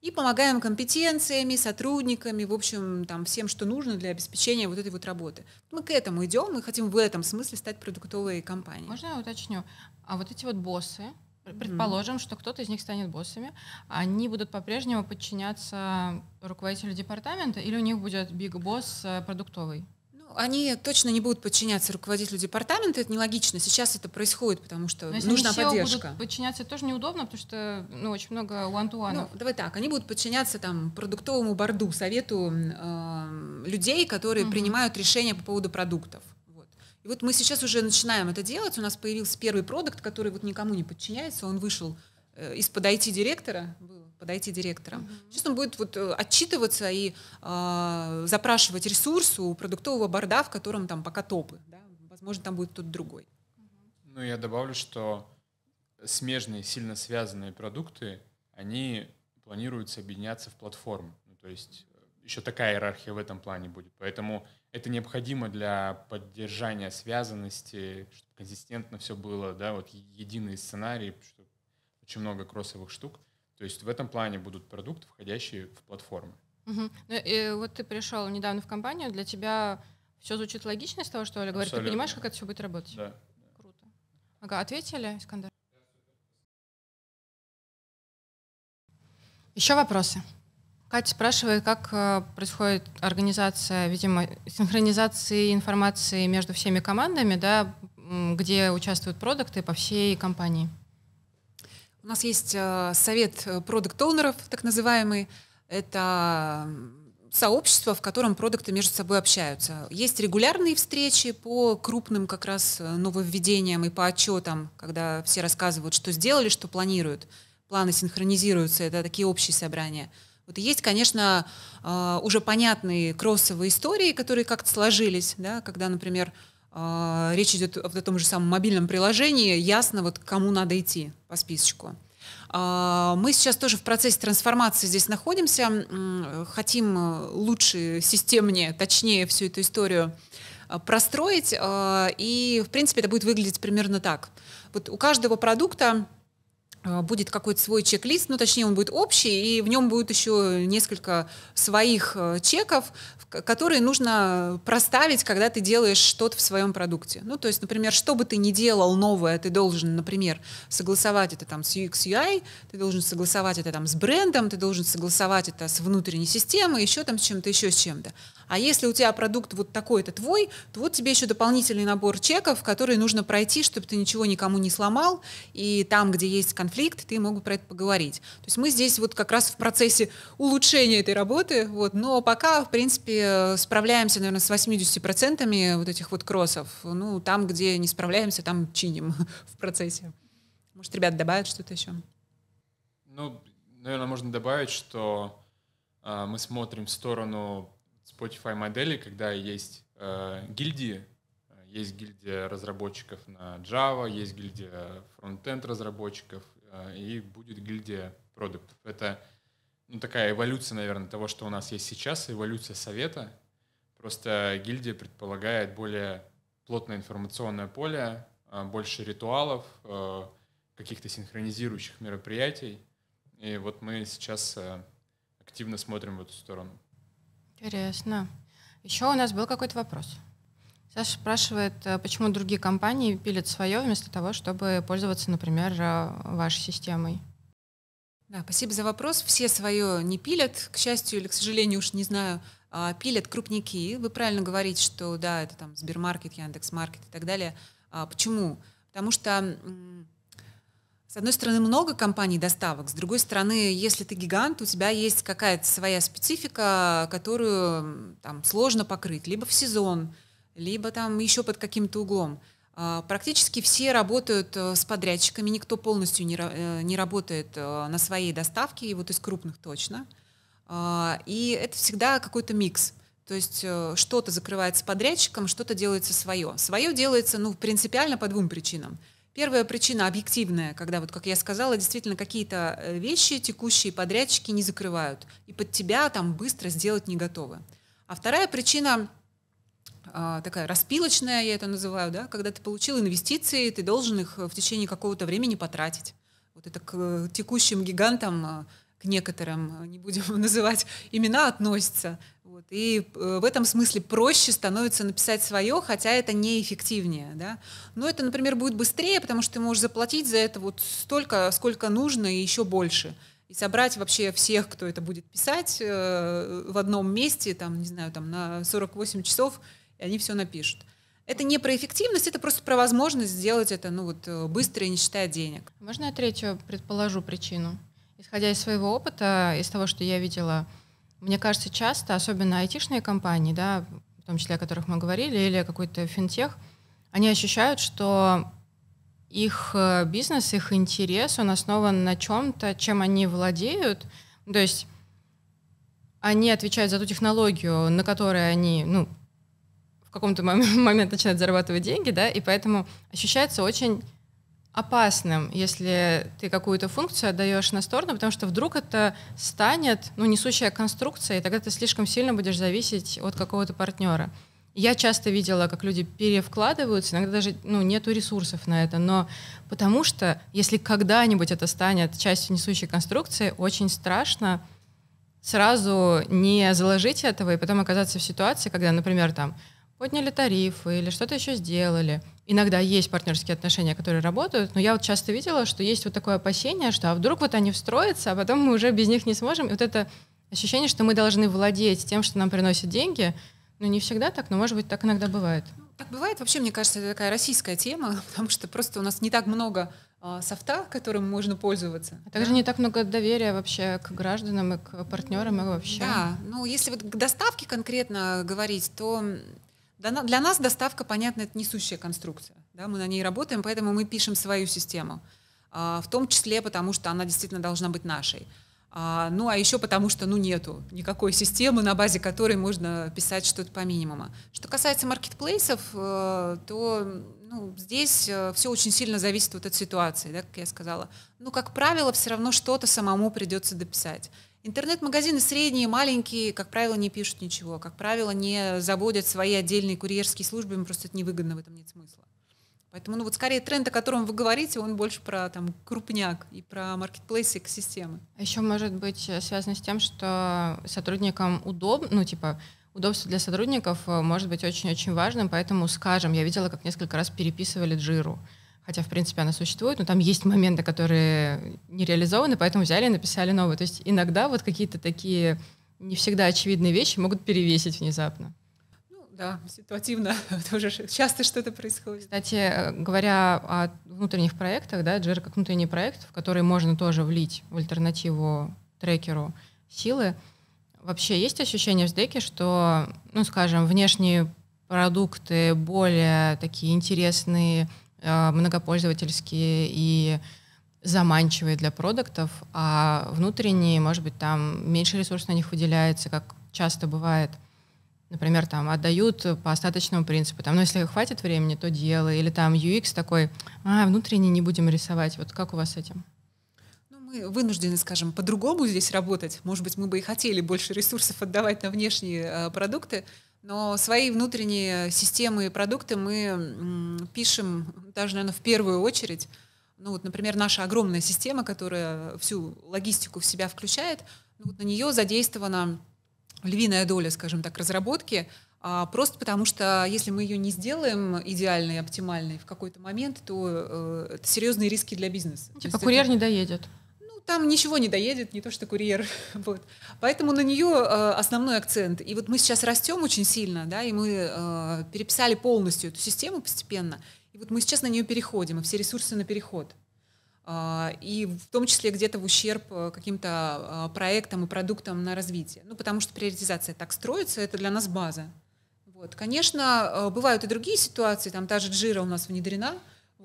и помогаем компетенциями, сотрудниками, в общем, там, всем, что нужно для обеспечения вот этой вот работы. Мы к этому идем, мы хотим в этом смысле стать продуктовой компанией. Можно я уточню? А вот эти вот боссы, Предположим, что кто-то из них станет боссами. Они будут по-прежнему подчиняться руководителю департамента или у них будет биг-босс э, продуктовый? Ну, они точно не будут подчиняться руководителю департамента, это нелогично. Сейчас это происходит, потому что Но нужна они поддержка. Будут подчиняться тоже неудобно, потому что ну, очень много one to one. Ну, давай так, они будут подчиняться там продуктовому борду, совету э, людей, которые угу. принимают решения по поводу продуктов. И вот мы сейчас уже начинаем это делать. У нас появился первый продукт, который вот никому не подчиняется. Он вышел э, из под IT директора, подойти директором. Mm-hmm. Сейчас он будет вот э, отчитываться и э, запрашивать ресурс у продуктового борда, в котором там пока топы. Да? Возможно, там будет кто-то другой. Ну, я добавлю, что смежные, сильно связанные продукты, они планируются объединяться в платформу. Ну, то есть э, еще такая иерархия в этом плане будет. Поэтому это необходимо для поддержания связанности, чтобы консистентно все было, да, вот единый сценарий, чтобы очень много кроссовых штук. То есть в этом плане будут продукты, входящие в платформы. Угу. Ну, и вот ты пришел недавно в компанию, для тебя все звучит логично из того, что Оля говорит, ты понимаешь, как это все будет работать? Да. Круто. Ага, ответили, Искандер? Еще вопросы? Катя спрашивает, как э, происходит организация, видимо, синхронизации информации между всеми командами, да, где участвуют продукты по всей компании. У нас есть э, совет э, продукт-оунеров, так называемый. Это сообщество, в котором продукты между собой общаются. Есть регулярные встречи по крупным как раз нововведениям и по отчетам, когда все рассказывают, что сделали, что планируют. Планы синхронизируются, это такие общие собрания – вот есть, конечно, а, уже понятные кроссовые истории, которые как-то сложились, да, когда, например, а, речь идет о том же самом мобильном приложении, ясно, вот кому надо идти по списочку. А, мы сейчас тоже в процессе трансформации здесь находимся, хотим лучше, системнее, точнее всю эту историю простроить, и, в принципе, это будет выглядеть примерно так. Вот у каждого продукта Э, будет какой-то свой чек-лист, ну, точнее, он будет общий, и в нем будет еще несколько своих э, чеков, которые нужно проставить, когда ты делаешь что-то в своем продукте. Ну, то есть, например, что бы ты ни делал новое, ты должен, например, согласовать это там с UX UI, ты должен согласовать это там с брендом, ты должен согласовать это с внутренней системой, еще там с чем-то, еще с чем-то. А если у тебя продукт вот такой-то твой, то вот тебе еще дополнительный набор чеков, которые нужно пройти, чтобы ты ничего никому не сломал, и там, где есть конфликт, ты мог бы про это поговорить. То есть мы здесь вот как раз в процессе улучшения этой работы, вот, но пока, в принципе, справляемся, наверное, с 80% вот этих вот кроссов. Ну, там, где не справляемся, там чиним в процессе. Может, ребят добавят что-то еще? Ну, наверное, можно добавить, что э, мы смотрим в сторону Spotify модели, когда есть э, гильдии, э, есть гильдия разработчиков на Java, есть гильдия фронтенд разработчиков э, и будет гильдия продуктов. Это ну, такая эволюция, наверное, того, что у нас есть сейчас, эволюция совета. Просто гильдия предполагает более плотное информационное поле, э, больше ритуалов, э, каких-то синхронизирующих мероприятий. И вот мы сейчас активно смотрим в эту сторону. Интересно. Еще у нас был какой-то вопрос. Саша спрашивает, э, почему другие компании пилят свое вместо того, чтобы пользоваться, например, э, вашей системой. Да, спасибо за вопрос. Все свое не пилят, к счастью или к сожалению, уж не знаю, а, пилят крупники. Вы правильно говорите, что да, это там Сбермаркет, Яндекс.Маркет и так далее. А почему? Потому что с одной стороны, много компаний доставок, с другой стороны, если ты гигант, у тебя есть какая-то своя специфика, которую там сложно покрыть, либо в сезон, либо там еще под каким-то углом. А, практически все работают э, с подрядчиками, никто полностью не, э, не работает э, на своей доставке, и вот из крупных точно. А, и это всегда какой-то микс. То есть что-то закрывается подрядчиком, что-то делается свое. Свое делается, ну, принципиально по двум причинам – Первая причина объективная, когда, вот, как я сказала, действительно какие-то э, вещи текущие подрядчики не закрывают, и под тебя там быстро сделать не готовы. А вторая причина а, такая распилочная, я это называю, да, когда ты получил инвестиции, ты должен их э, в течение какого-то времени потратить. Вот это к э, текущим гигантам, к некоторым, не будем называть имена, относится. Вот. И э, в этом смысле проще становится написать свое, хотя это неэффективнее. Да? Но это, например, будет быстрее, потому что ты можешь заплатить за это вот столько, сколько нужно и еще больше. И собрать вообще всех, кто это будет писать э, в одном месте, там, не знаю, там, на 48 часов, и они все напишут. Это не про эффективность, это просто про возможность сделать это ну, вот, э, быстро не считая денег. Можно я третью предположу причину? Исходя из своего опыта, из того, что я видела – мне кажется, часто, особенно айтишные компании, да, в том числе о которых мы говорили, или какой-то финтех, они ощущают, что их э, бизнес, их интерес, он основан на чем-то, чем они владеют. То есть они отвечают за ту технологию, на которой они, ну, в каком-то момент, начинают зарабатывать деньги, да, и поэтому ощущается очень опасным, если ты какую-то функцию отдаешь на сторону, потому что вдруг это станет ну, несущая конструкция, и тогда ты слишком сильно будешь зависеть от какого-то партнера. Я часто видела, как люди перевкладываются, иногда даже ну, нету ресурсов на это, но потому что если когда-нибудь это станет частью несущей конструкции, очень страшно сразу не заложить этого и потом оказаться в ситуации, когда, например, там подняли тарифы или что-то еще сделали. Иногда есть партнерские отношения, которые работают, но я вот часто видела, что есть вот такое опасение, что а вдруг вот они встроятся, а потом мы уже без них не сможем. И вот это ощущение, что мы должны владеть тем, что нам приносят деньги, ну не всегда так, но может быть так иногда бывает. Ну, так бывает. Вообще, мне кажется, это такая российская тема, потому что просто у нас не так много а, софта, которым можно пользоваться. А также да? не так много доверия вообще к гражданам и к партнерам и вообще. Да, ну если вот к доставке конкретно говорить, то для нас доставка, понятно, это несущая конструкция. Да, мы на ней работаем, поэтому мы пишем свою систему. А, в том числе потому, что она действительно должна быть нашей. А, ну, а еще потому, что ну, нету никакой системы, на базе которой можно писать что-то по минимуму. Что касается маркетплейсов, э, то ну, здесь э, все очень сильно зависит вот от ситуации, да, как я сказала. Но, ну, как правило, все равно что-то самому придется дописать. Интернет-магазины средние, маленькие, как правило, не пишут ничего, как правило, не заводят свои отдельные курьерские службы, им просто это невыгодно, в этом нет смысла. Поэтому, ну вот скорее тренд, о котором вы говорите, он больше про там крупняк и про маркетплейсы экосистемы. А еще может быть э, связано с тем, что сотрудникам удобно, ну типа удобство для сотрудников э, может быть очень-очень важным, поэтому, скажем, я видела, как несколько раз переписывали джиру хотя, в принципе, она существует, но там есть моменты, которые не реализованы, поэтому взяли и написали новую. То есть иногда вот какие-то такие не всегда очевидные вещи могут перевесить внезапно. Ну да, ситуативно тоже часто что-то происходит. Кстати, э, говоря о внутренних проектах, да, Jira как внутренний проект, в который можно тоже влить в альтернативу трекеру силы, вообще есть ощущение в Деке, что, ну, скажем, внешние продукты более такие интересные, Э, многопользовательские и заманчивые для продуктов, а внутренние, может быть, там меньше ресурсов на них выделяется, как часто бывает. Например, там отдают по остаточному принципу. Там, ну, если хватит времени, то делай. Или там UX такой, а, внутренний не будем рисовать. Вот как у вас с этим? Ну, мы вынуждены, скажем, по-другому здесь работать. Может быть, мы бы и хотели больше ресурсов отдавать на внешние э, продукты, но свои внутренние системы и продукты мы пишем даже, наверное, в первую очередь. Ну вот, например, наша огромная система, которая всю логистику в себя включает, ну, вот на нее задействована львиная доля, скажем так, разработки, а, Просто потому что если мы ее не сделаем идеальной, оптимальной в какой-то момент, то э, это серьезные риски для бизнеса. Ну, типа курьер это... не доедет там ничего не доедет, не то что курьер. Вот. Поэтому на нее э, основной акцент. И вот мы сейчас растем очень сильно, да, и мы э, переписали полностью эту систему постепенно. И вот мы сейчас на нее переходим, и все ресурсы на переход. Э, и в том числе где-то в ущерб э, каким-то а, проектам и продуктам на развитие. Ну, потому что приоритизация так строится, это для нас база. Вот. Конечно, э, бывают и другие ситуации, там та же джира у нас внедрена –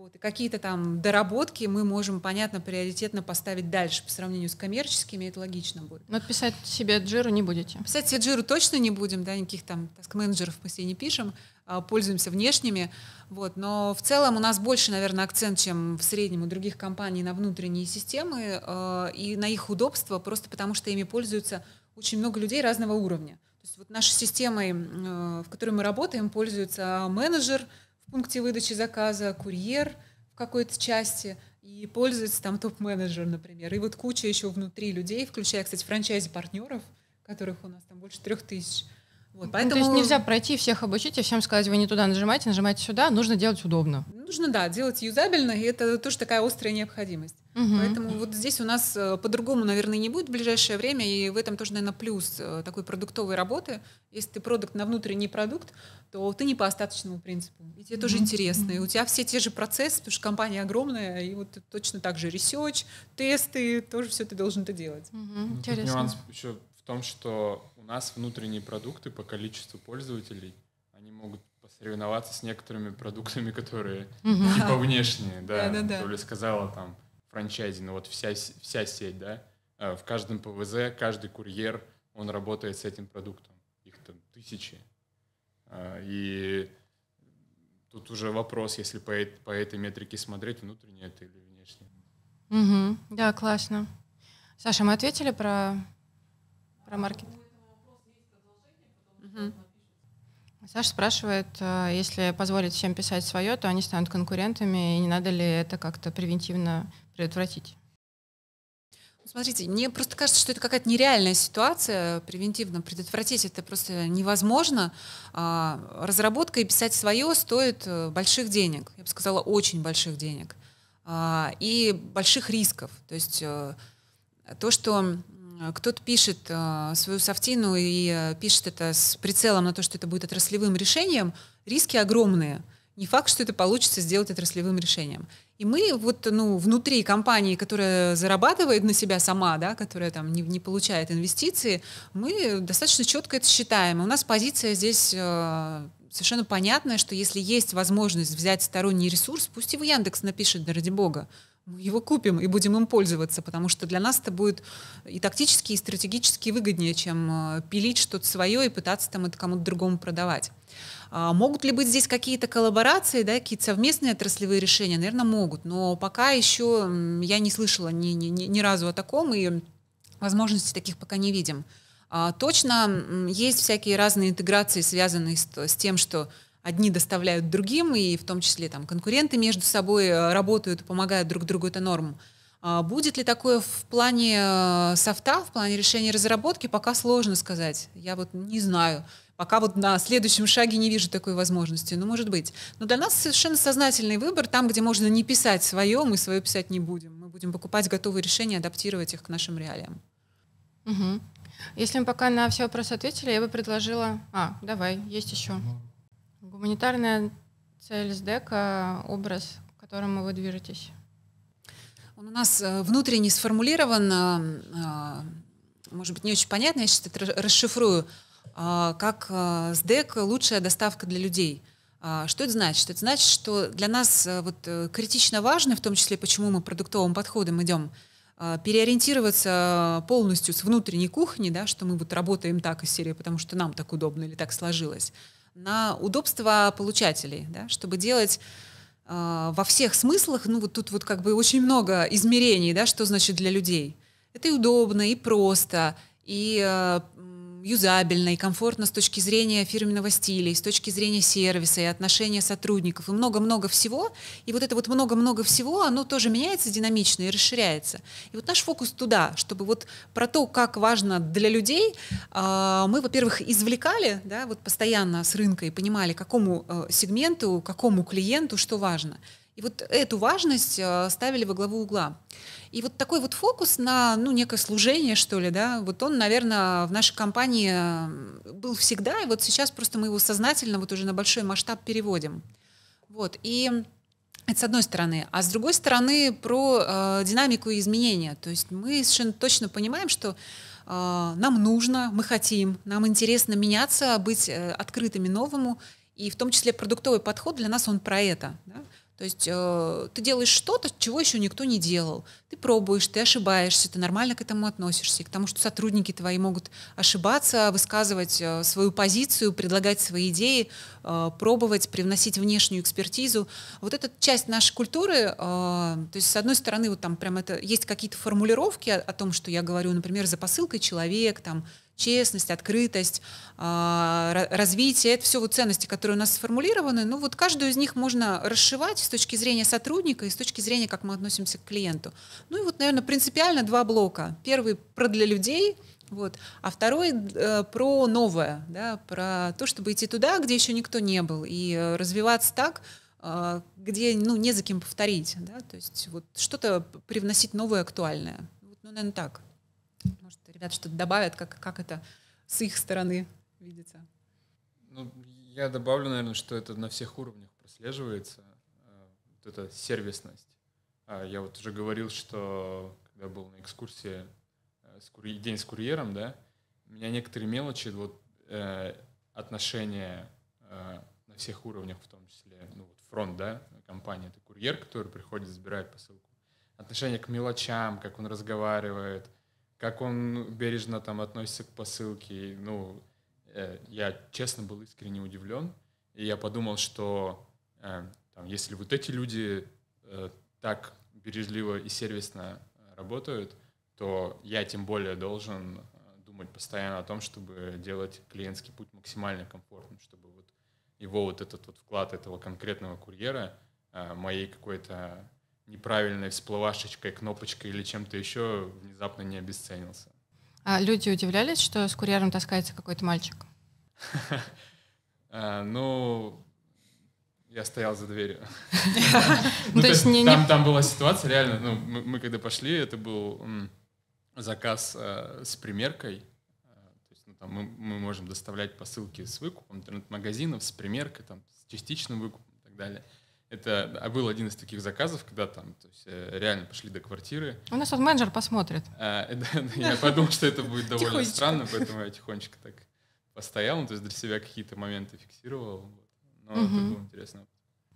вот. И какие-то там доработки мы можем, понятно, приоритетно поставить дальше по сравнению с коммерческими, это логично будет. Но писать себе джиру не будете? Писать себе джиру точно не будем, да, никаких там таск-менеджеров мы себе не пишем, а, пользуемся внешними. Вот. Но в целом у нас больше, наверное, акцент, чем в среднем у других компаний на внутренние системы а, и на их удобство, просто потому что ими пользуются очень много людей разного уровня. То есть вот нашей системой, э, в которой мы работаем, пользуется менеджер – в пункте выдачи заказа, курьер в какой-то части и пользуется там топ-менеджер, например. И вот куча еще внутри людей, включая, кстати, франчайзи партнеров, которых у нас там больше трех тысяч, вот, поэтому... ну, то есть нельзя пройти всех обучить и всем сказать, вы не туда нажимаете, нажимайте сюда, нужно делать удобно. Нужно, да, делать юзабельно, и это тоже такая острая необходимость. Угу. Поэтому вот здесь у нас э, по-другому, наверное, не будет в ближайшее время, и в этом тоже, наверное, плюс э, такой продуктовой работы. Если ты продукт на внутренний продукт, то ты не по остаточному принципу. И тебе угу. тоже интересно, и у тебя все те же процессы, потому что компания огромная, и вот точно так же research, тесты, тоже все ты должен это делать. Угу. Интересно. Тут нюанс еще в том, что нас внутренние продукты по количеству пользователей, они могут посоревноваться с некоторыми продуктами, которые mm типа внешние, да. да да сказала там франчайзи, но ну вот вся, вся сеть, да, э, в каждом ПВЗ, каждый курьер, он работает с этим продуктом. Их там тысячи. Э, и тут уже вопрос, если по, по этой метрике смотреть, внутренне это или внешне. Угу. Да, классно. Саша, мы ответили про, про маркетинг? Угу. Саша спрашивает, э, если позволить всем писать свое, то они станут конкурентами, и не надо ли это как-то превентивно предотвратить? Смотрите, мне просто кажется, что это какая-то нереальная ситуация. Превентивно предотвратить это просто невозможно. А, разработка и писать свое стоит э, больших денег. Я бы сказала, очень больших денег. А, и больших рисков. То есть э, то, что Э, кто-то пишет э, свою софтину и э, пишет это с прицелом на то, что это будет отраслевым решением, риски огромные. Не факт, что это получится сделать отраслевым решением. И мы вот ну, внутри компании, которая зарабатывает на себя сама, да, которая там не, не получает инвестиции, мы достаточно четко это считаем. У нас позиция здесь э, совершенно понятная, что если есть возможность взять сторонний ресурс, пусть его Яндекс напишет, да ради бога мы его купим и будем им пользоваться, потому что для нас это будет и тактически, и стратегически выгоднее, чем э, пилить что-то свое и пытаться там это кому-то другому продавать. А могут ли быть здесь какие-то коллаборации, да, какие-то совместные отраслевые решения? Наверное, могут, но пока еще я не слышала ни, ни, ни ни разу о таком, и возможностей таких пока не видим. А точно есть всякие разные интеграции, связанные с, с тем, что одни доставляют другим, и в том числе там конкуренты между собой э, работают, помогают друг другу, это норм. А будет ли такое в плане э, софта, в плане решения разработки, пока сложно сказать. Я вот не знаю. Пока вот на следующем шаге не вижу такой возможности, но ну, может быть. Но для нас совершенно сознательный выбор, там, где можно не писать свое, мы свое писать не будем. Мы будем покупать готовые решения, адаптировать их к нашим реалиям. Угу. Если мы пока на все вопросы ответили, я бы предложила... А, давай, есть еще. Ну, Гуманитарная цель СДЭКа — образ, к которому вы движетесь. Он у нас э, внутренне сформулирован, э, э, может быть, не очень понятно, я сейчас это расшифрую, а, как СДЭК — лучшая доставка для людей а, — что это значит? Это значит, что для нас вот критично важно, в том числе, почему мы продуктовым подходом идем, переориентироваться полностью с внутренней кухни, да, что мы вот работаем так из серии, потому что нам так удобно или так сложилось, на удобство получателей, да, чтобы делать э, во всех смыслах, ну вот тут вот как бы очень много измерений, да, что значит для людей. Это и удобно, и просто, и э, юзабельно и комфортно с точки зрения фирменного стиля, и с точки зрения сервиса, и отношения сотрудников, и много-много всего. И вот это вот много-много всего, оно тоже меняется динамично и расширяется. И вот наш фокус туда, чтобы вот про то, как важно для людей, а, мы, во-первых, извлекали, да, вот постоянно с рынка и понимали, какому э, сегменту, какому клиенту что важно. И вот эту важность э, ставили во главу угла. И вот такой вот фокус на, ну, некое служение, что ли, да, вот он, наверное, в нашей компании э, был всегда, и вот сейчас просто мы его сознательно вот уже на большой масштаб переводим. Вот, и это с одной стороны. А с другой стороны, про э, динамику и изменения. То есть мы совершенно точно понимаем, что э, нам нужно, мы хотим, нам интересно меняться, быть э, открытыми новому. И в том числе продуктовый подход для нас он про это. Да? То есть э, ты делаешь что-то, чего еще никто не делал. Ты пробуешь, ты ошибаешься, ты нормально к этому относишься, и к тому, что сотрудники твои могут ошибаться, высказывать э, свою позицию, предлагать свои идеи. Э, пробовать привносить внешнюю экспертизу. Вот эта часть нашей культуры, э, то есть с одной стороны, вот там прям это есть какие-то формулировки о, том, что я говорю, например, за посылкой человек, там честность, открытость, э, развитие, это все вот ценности, которые у нас сформулированы. Ну вот каждую из них можно расшивать с точки зрения сотрудника и с точки зрения, как мы относимся к клиенту. Ну и вот, наверное, принципиально два блока. Первый про для людей – вот. А второй э, про новое, да, про то, чтобы идти туда, где еще никто не был, и развиваться так, э, где ну, не за кем повторить. Да? То есть вот что-то привносить новое, актуальное. Вот, ну, наверное, так. Может, ребята что-то добавят, как, как это с их стороны видится. Ну, я добавлю, наверное, что это на всех уровнях прослеживается. Э, вот эта сервисность. А я вот уже говорил, что когда был на экскурсии с курь... день с курьером, да, меня некоторые мелочи, вот э, отношения э, на всех уровнях, в том числе, ну вот фронт, да, компания, это курьер, который приходит, забирает посылку. Отношение к мелочам, как он разговаривает, как он бережно там относится к посылке, ну, э, я честно был искренне удивлен, и я подумал, что э, там, если вот эти люди э, так бережливо и сервисно э, работают – то я тем более должен э, думать постоянно о том, чтобы делать клиентский путь максимально комфортным, чтобы вот его вот этот вот вклад этого конкретного курьера э, моей какой-то неправильной всплывашечкой, кнопочкой или чем-то еще внезапно не обесценился. А люди удивлялись, что с курьером таскается какой-то мальчик? Э, ну, я стоял за дверью. Там была ситуация, реально, ну, мы когда пошли, это был заказ э, с примеркой. Э, то есть, ну, там мы, мы можем доставлять посылки с выкупом интернет-магазинов, с примеркой, там, с частичным выкупом и так далее. Это был один из таких заказов, когда там то есть, э, реально пошли до квартиры. У нас вот менеджер посмотрит. А, да, я подумал, что это будет довольно странно, поэтому я тихонечко так постоял, ну, то есть для себя какие-то моменты фиксировал. Но угу. это было интересно.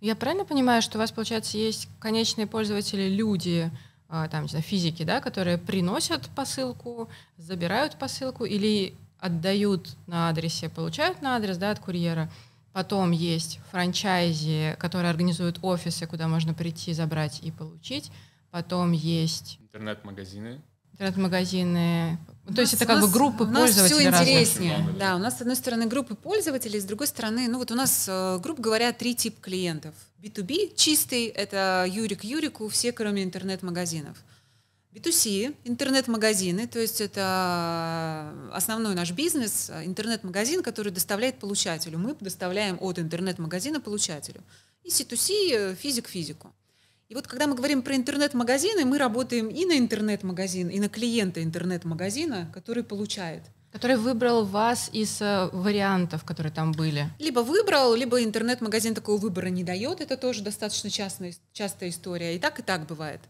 Я правильно понимаю, что у вас, получается, есть конечные пользователи, люди, а, там, не знаю, физики, да, которые приносят посылку, забирают посылку или отдают на адресе, э, получают на адрес да, от курьера. Потом есть франчайзи, которые организуют офисы, куда можно прийти, забрать и получить. Потом есть... Интернет-магазины. Интернет-магазины. Ну, то есть это как бы группы пользователей. У нас все интереснее. Разных. Да, у нас, с одной стороны, группы пользователей, с другой стороны, ну вот у нас, э, грубо говоря, три типа клиентов. B2B чистый, это Юрик Юрику, все кроме интернет-магазинов. B2C, интернет-магазины, то есть это э, основной наш бизнес, э, интернет-магазин, который доставляет получателю. Мы доставляем от интернет-магазина получателю. И C2C, физик физику. И вот когда мы говорим про интернет-магазины, мы работаем и на интернет-магазин, и на клиента интернет-магазина, который получает. Который выбрал вас из э, вариантов, которые там были. Либо выбрал, либо интернет-магазин такого выбора не дает. Это тоже достаточно частная, частая история. И так, и так бывает.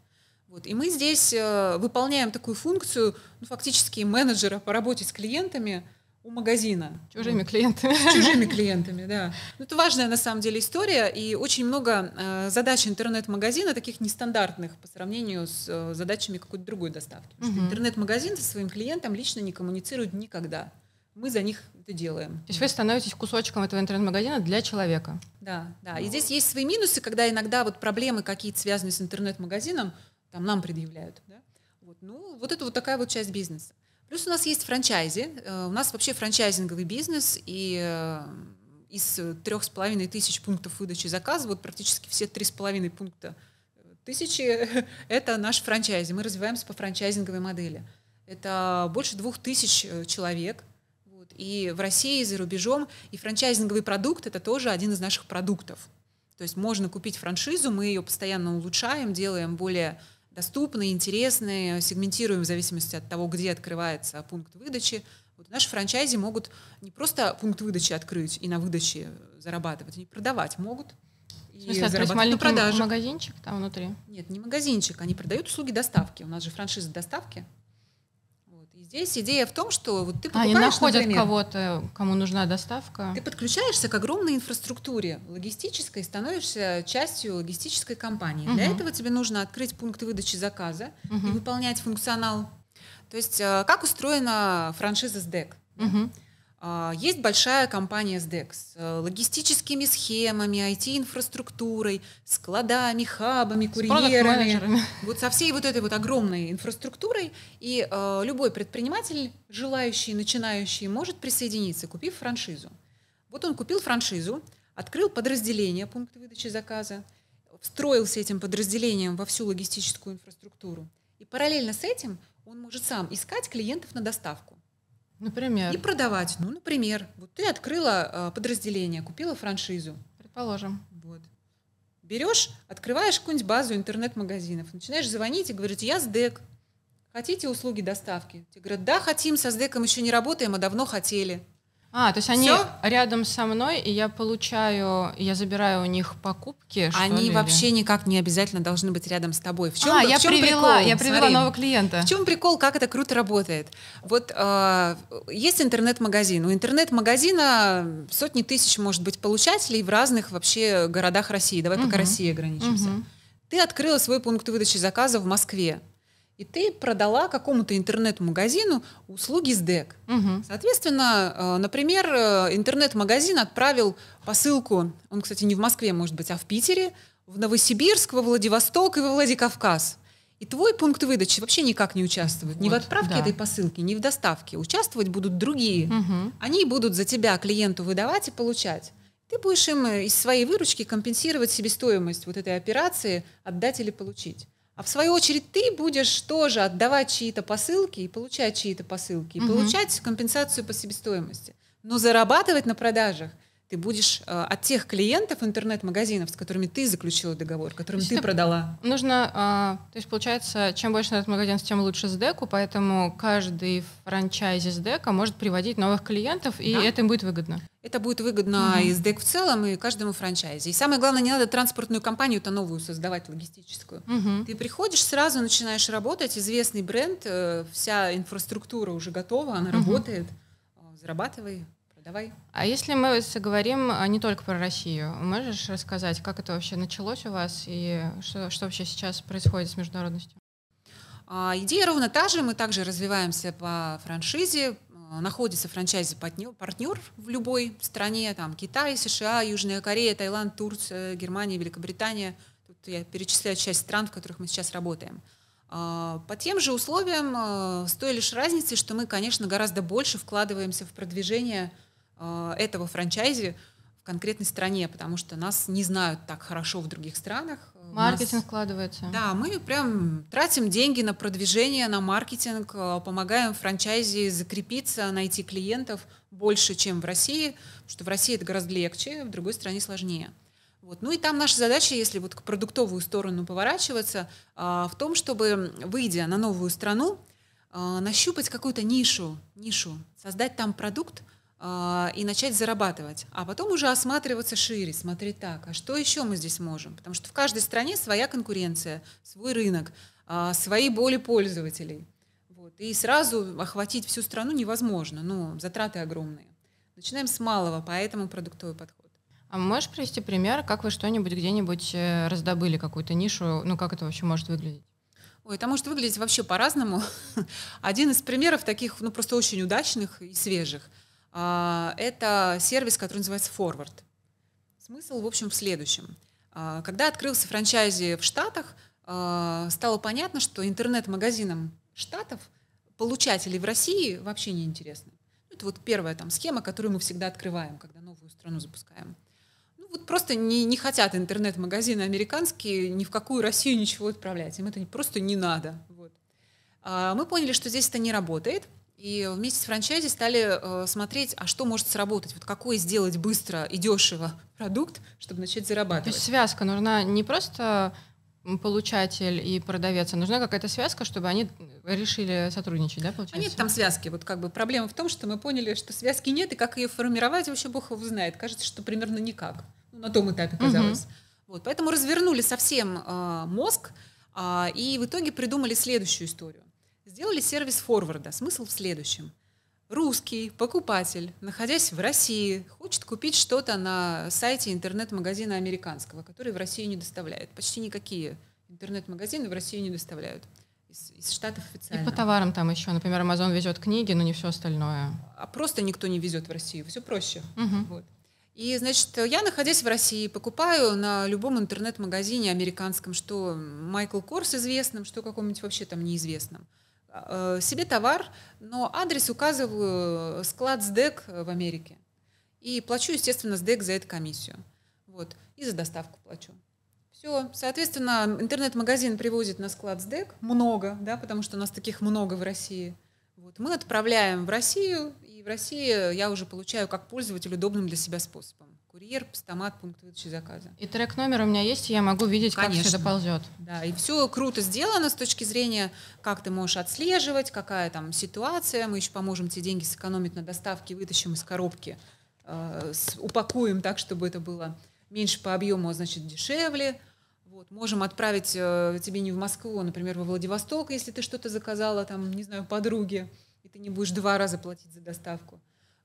Вот. И мы здесь э, выполняем такую функцию ну, фактически менеджера по работе с клиентами – у магазина. Чужими клиентами. С чужими клиентами, да. Но ну, это важная на самом деле история, и очень много э, задач интернет-магазина таких нестандартных по сравнению с э, задачами какой-то другой доставки. Угу. Интернет-магазин со своим клиентом лично не коммуницирует никогда. Мы за них это делаем. То есть вы становитесь кусочком этого интернет-магазина для человека. Да, да. И здесь есть свои минусы, когда иногда вот проблемы какие-то связаны с интернет-магазином, там нам предъявляют. Да? Вот. Ну, вот это вот такая вот часть бизнеса. Плюс у нас есть франчайзи. Э, у нас вообще франчайзинговый бизнес, и э, из трех с половиной тысяч пунктов выдачи заказа, вот практически все три с половиной пункта э, тысячи – это наш франчайзи. Мы развиваемся по франчайзинговой модели. Это больше двух тысяч человек и в России, и за рубежом. И франчайзинговый продукт – это тоже один из наших продуктов. То есть можно купить франшизу, мы ее постоянно улучшаем, делаем более доступные, интересные, сегментируем в зависимости от того, где открывается пункт выдачи. Вот наши франчайзи могут не просто пункт выдачи открыть и на выдаче э, зарабатывать, они продавать могут. в смысле, открыть маленький продажи. магазинчик там внутри? Нет, не магазинчик, они продают услуги доставки. У нас же франшиза доставки. Здесь идея в том, что вот ты а, покупаешь, Они находят кого-то, кому нужна доставка. Ты подключаешься к огромной инфраструктуре логистической, становишься частью логистической компании. Угу. Для этого тебе нужно открыть пункт выдачи заказа угу. и выполнять функционал. То есть э, как устроена франшиза СДЭК? Угу. А, есть большая компания SDEX, э, логистическими схемами, IT-инфраструктурой, складами, хабами, курьерами. Вот со всей вот этой вот огромной инфраструктурой. И э, любой предприниматель, желающий, начинающий, может присоединиться, купив франшизу. Вот он купил франшизу, открыл подразделение пункта выдачи заказа, встроился этим подразделением во всю логистическую инфраструктуру. И параллельно с этим он может сам искать клиентов на доставку. Например. И продавать. Ну, например, вот ты открыла а, подразделение, купила франшизу. Предположим. Вот. Берешь, открываешь какую-нибудь базу интернет-магазинов, начинаешь звонить и говорить, я СДЭК, хотите услуги доставки? Тебе говорят, да, хотим, со СДЭКом еще не работаем, а давно хотели. А, то есть они Всё? рядом со мной, и я получаю, я забираю у них покупки. Они ли, вообще никак не обязательно должны быть рядом с тобой. В чем, а, в я, чем привела, прикол? я привела Смотри, нового клиента. В чем прикол, как это круто работает? Вот э, есть интернет-магазин. У интернет-магазина сотни тысяч, может быть, получателей в разных вообще городах России. Давай угу. пока России ограничимся. Угу. Ты открыла свой пункт выдачи заказа в Москве и ты продала какому-то интернет-магазину услуги СДЭК. Угу. Соответственно, э, например, э, интернет-магазин отправил посылку, он, кстати, не в Москве, может быть, а в Питере, в Новосибирск, во Владивосток и во Владикавказ. И твой пункт выдачи вообще никак не участвует. Вот, ни в отправке да. этой посылки, ни в доставке. Участвовать будут другие. Угу. Они будут за тебя клиенту выдавать и получать. Ты будешь им из своей выручки компенсировать себестоимость вот этой операции, отдать или получить. А в свою очередь ты будешь тоже отдавать чьи-то посылки и получать чьи-то посылки, и угу. получать компенсацию по себестоимости. Но зарабатывать на продажах ты будешь э, от тех клиентов интернет-магазинов, с которыми ты заключила договор, которым ты, ты продала. Нужно, э, то есть получается, чем больше этот магазин, тем лучше СДЭКу, поэтому каждый франчайзи СДЭКа может приводить новых клиентов, и да. это им будет выгодно. Это будет выгодно угу. и СДЭК в целом, и каждому франчайзи. И самое главное, не надо транспортную компанию-то новую создавать, логистическую. Угу. Ты приходишь, сразу начинаешь работать, известный бренд, э, вся инфраструктура уже готова, она угу. работает, зарабатывай. Давай. А если мы говорим а, не только про Россию, можешь рассказать, как это вообще началось у вас и что, что вообще сейчас происходит с международностью? А, идея ровно та же. Мы также развиваемся по франшизе. А, находится франчайзи партнер в любой стране, там Китай, США, Южная Корея, Таиланд, Турция, Германия, Великобритания. Тут я перечисляю часть стран, в которых мы сейчас работаем. А, по тем же условиям, с той лишь разницей, что мы, конечно, гораздо больше вкладываемся в продвижение а, этого франчайзи в конкретной стране, потому что нас не знают так хорошо в других странах. Маркетинг нас, складывается. Да, мы прям тратим деньги на продвижение, на маркетинг, а, помогаем франчайзе закрепиться, найти клиентов больше, чем в России, потому что в России это гораздо легче, в другой стране сложнее. Вот. Ну и там наша задача, если вот к продуктовую сторону поворачиваться, а, в том, чтобы, выйдя на новую страну, нащупать какую-то нишу, нишу, создать там продукт, а, и начать зарабатывать, а потом уже осматриваться шире, смотреть так, а что еще мы здесь можем? Потому что в каждой стране своя конкуренция, свой рынок, а, свои боли пользователей. Вот. И сразу охватить всю страну невозможно, ну, затраты огромные. Начинаем с малого, поэтому продуктовый подход. А можешь привести пример, как вы что-нибудь где-нибудь э, раздобыли, какую-то нишу, ну, как это вообще может выглядеть? Ой, это может выглядеть вообще по-разному. Один из примеров таких, ну, просто очень удачных и свежих – а, это сервис, который называется Forward. Смысл, в общем, в следующем. А, когда открылся франчайзи в Штатах, а, стало понятно, что интернет-магазинам Штатов получателей в России вообще не интересны. Ну, это вот первая там схема, которую мы всегда открываем, когда новую страну запускаем. Ну вот просто не, не хотят интернет-магазины американские ни в какую Россию ничего отправлять. Им это просто не надо. Вот. мы поняли, что здесь это не работает – и вместе с франчайзи стали э, смотреть, а что может сработать, вот какой сделать быстро и дешево продукт, чтобы начать зарабатывать. То есть связка нужна не просто получатель и продавец, а нужна какая-то связка, чтобы они э, решили сотрудничать, да, получается? А нет там связки. Вот как бы проблема в том, что мы поняли, что связки нет, и как ее формировать, вообще бог его знает. Кажется, что примерно никак. Ну, на том этапе казалось. Угу. Вот, поэтому развернули совсем э, мозг, э, и в итоге придумали следующую историю. Сделали сервис форварда. Смысл в следующем. Русский покупатель, находясь в России, хочет купить что-то на сайте интернет-магазина американского, который в Россию не доставляет. Почти никакие интернет-магазины в Россию не доставляют из, из штатов официально. И по товарам там еще, например, Amazon везет книги, но не все остальное. А просто никто не везет в Россию, все проще. Угу. Вот. И, значит, я, находясь в России, покупаю на любом интернет-магазине американском, что Майкл Корс известным, что каком-нибудь вообще там неизвестным. Э, себе товар, но адрес указываю э, склад СДЭК э, в Америке. И плачу, естественно, СДЭК за эту комиссию. Вот. И за доставку плачу. Все, соответственно, интернет-магазин привозит на склад СДЭК много, да, потому что у нас таких много в России. Вот. Мы отправляем в Россию, и в России я уже получаю как пользователь удобным для себя способом курьер, постамат, пункт выдачи заказа. И трек номер у меня есть, и я могу видеть, Конечно. как все это ползет. Да, и все круто сделано с точки зрения, как ты можешь отслеживать, какая там ситуация. Мы еще поможем тебе деньги сэкономить на доставке, вытащим из коробки, э, с, упакуем так, чтобы это было меньше по объему, а значит дешевле. Вот, можем отправить э, тебе не в Москву, а, например, во Владивосток, если ты что-то заказала там, не знаю, подруге, и ты не будешь два раза платить за доставку.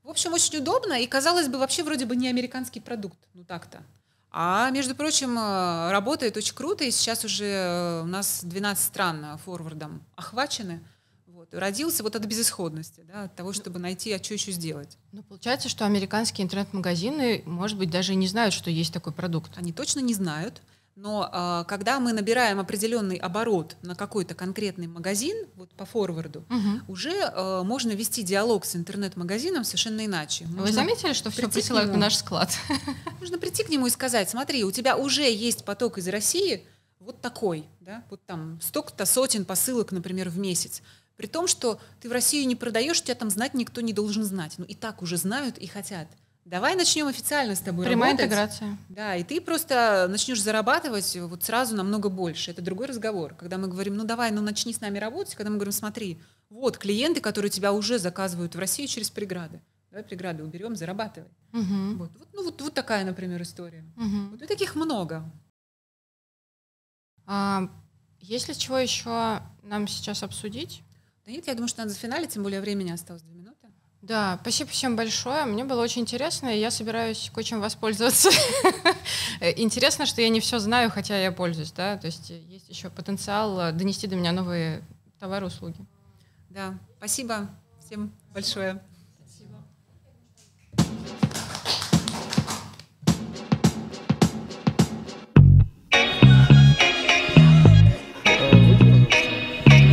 В общем, очень удобно и, казалось бы, вообще вроде бы не американский продукт, ну так-то. А, между прочим, э, работает очень круто, и сейчас уже э, у нас 12 стран э, форвардом охвачены. Вот. Родился вот от безысходности, да, от того, ну, чтобы найти, а что еще сделать. Ну, получается, что американские интернет-магазины, может быть, даже не знают, что есть такой продукт. Они точно не знают. Но а, когда мы набираем определенный оборот на какой-то конкретный магазин, вот по форварду, угу. уже а, можно вести диалог с интернет-магазином совершенно иначе. Можно Вы заметили, что все присылают на наш склад? Можно прийти к нему и сказать, смотри, у тебя уже есть поток из России, вот такой, да, вот там столько-то сотен посылок, например, в месяц. При том, что ты в Россию не продаешь, тебя там знать никто не должен знать. Ну и так уже знают и хотят. Давай начнем официально с тобой Прямая работать. интеграция. Да, и ты просто начнешь зарабатывать вот сразу намного больше. Это другой разговор. Когда мы говорим, ну давай, ну начни с нами работать, когда мы говорим, смотри, вот клиенты, которые тебя уже заказывают в Россию через преграды. Давай преграды уберем, зарабатывай. Угу. Вот. Вот, ну вот, вот такая, например, история. Угу. Вот и таких много. А, есть ли чего еще нам сейчас обсудить? Да нет, я думаю, что надо за финале, тем более времени осталось две минуты. Да, спасибо всем большое. Мне было очень интересно, и я собираюсь кое-чем воспользоваться. интересно, что я не все знаю, хотя я пользуюсь, да, то есть есть еще потенциал э, донести до меня новые товары, услуги. Да, спасибо всем большое.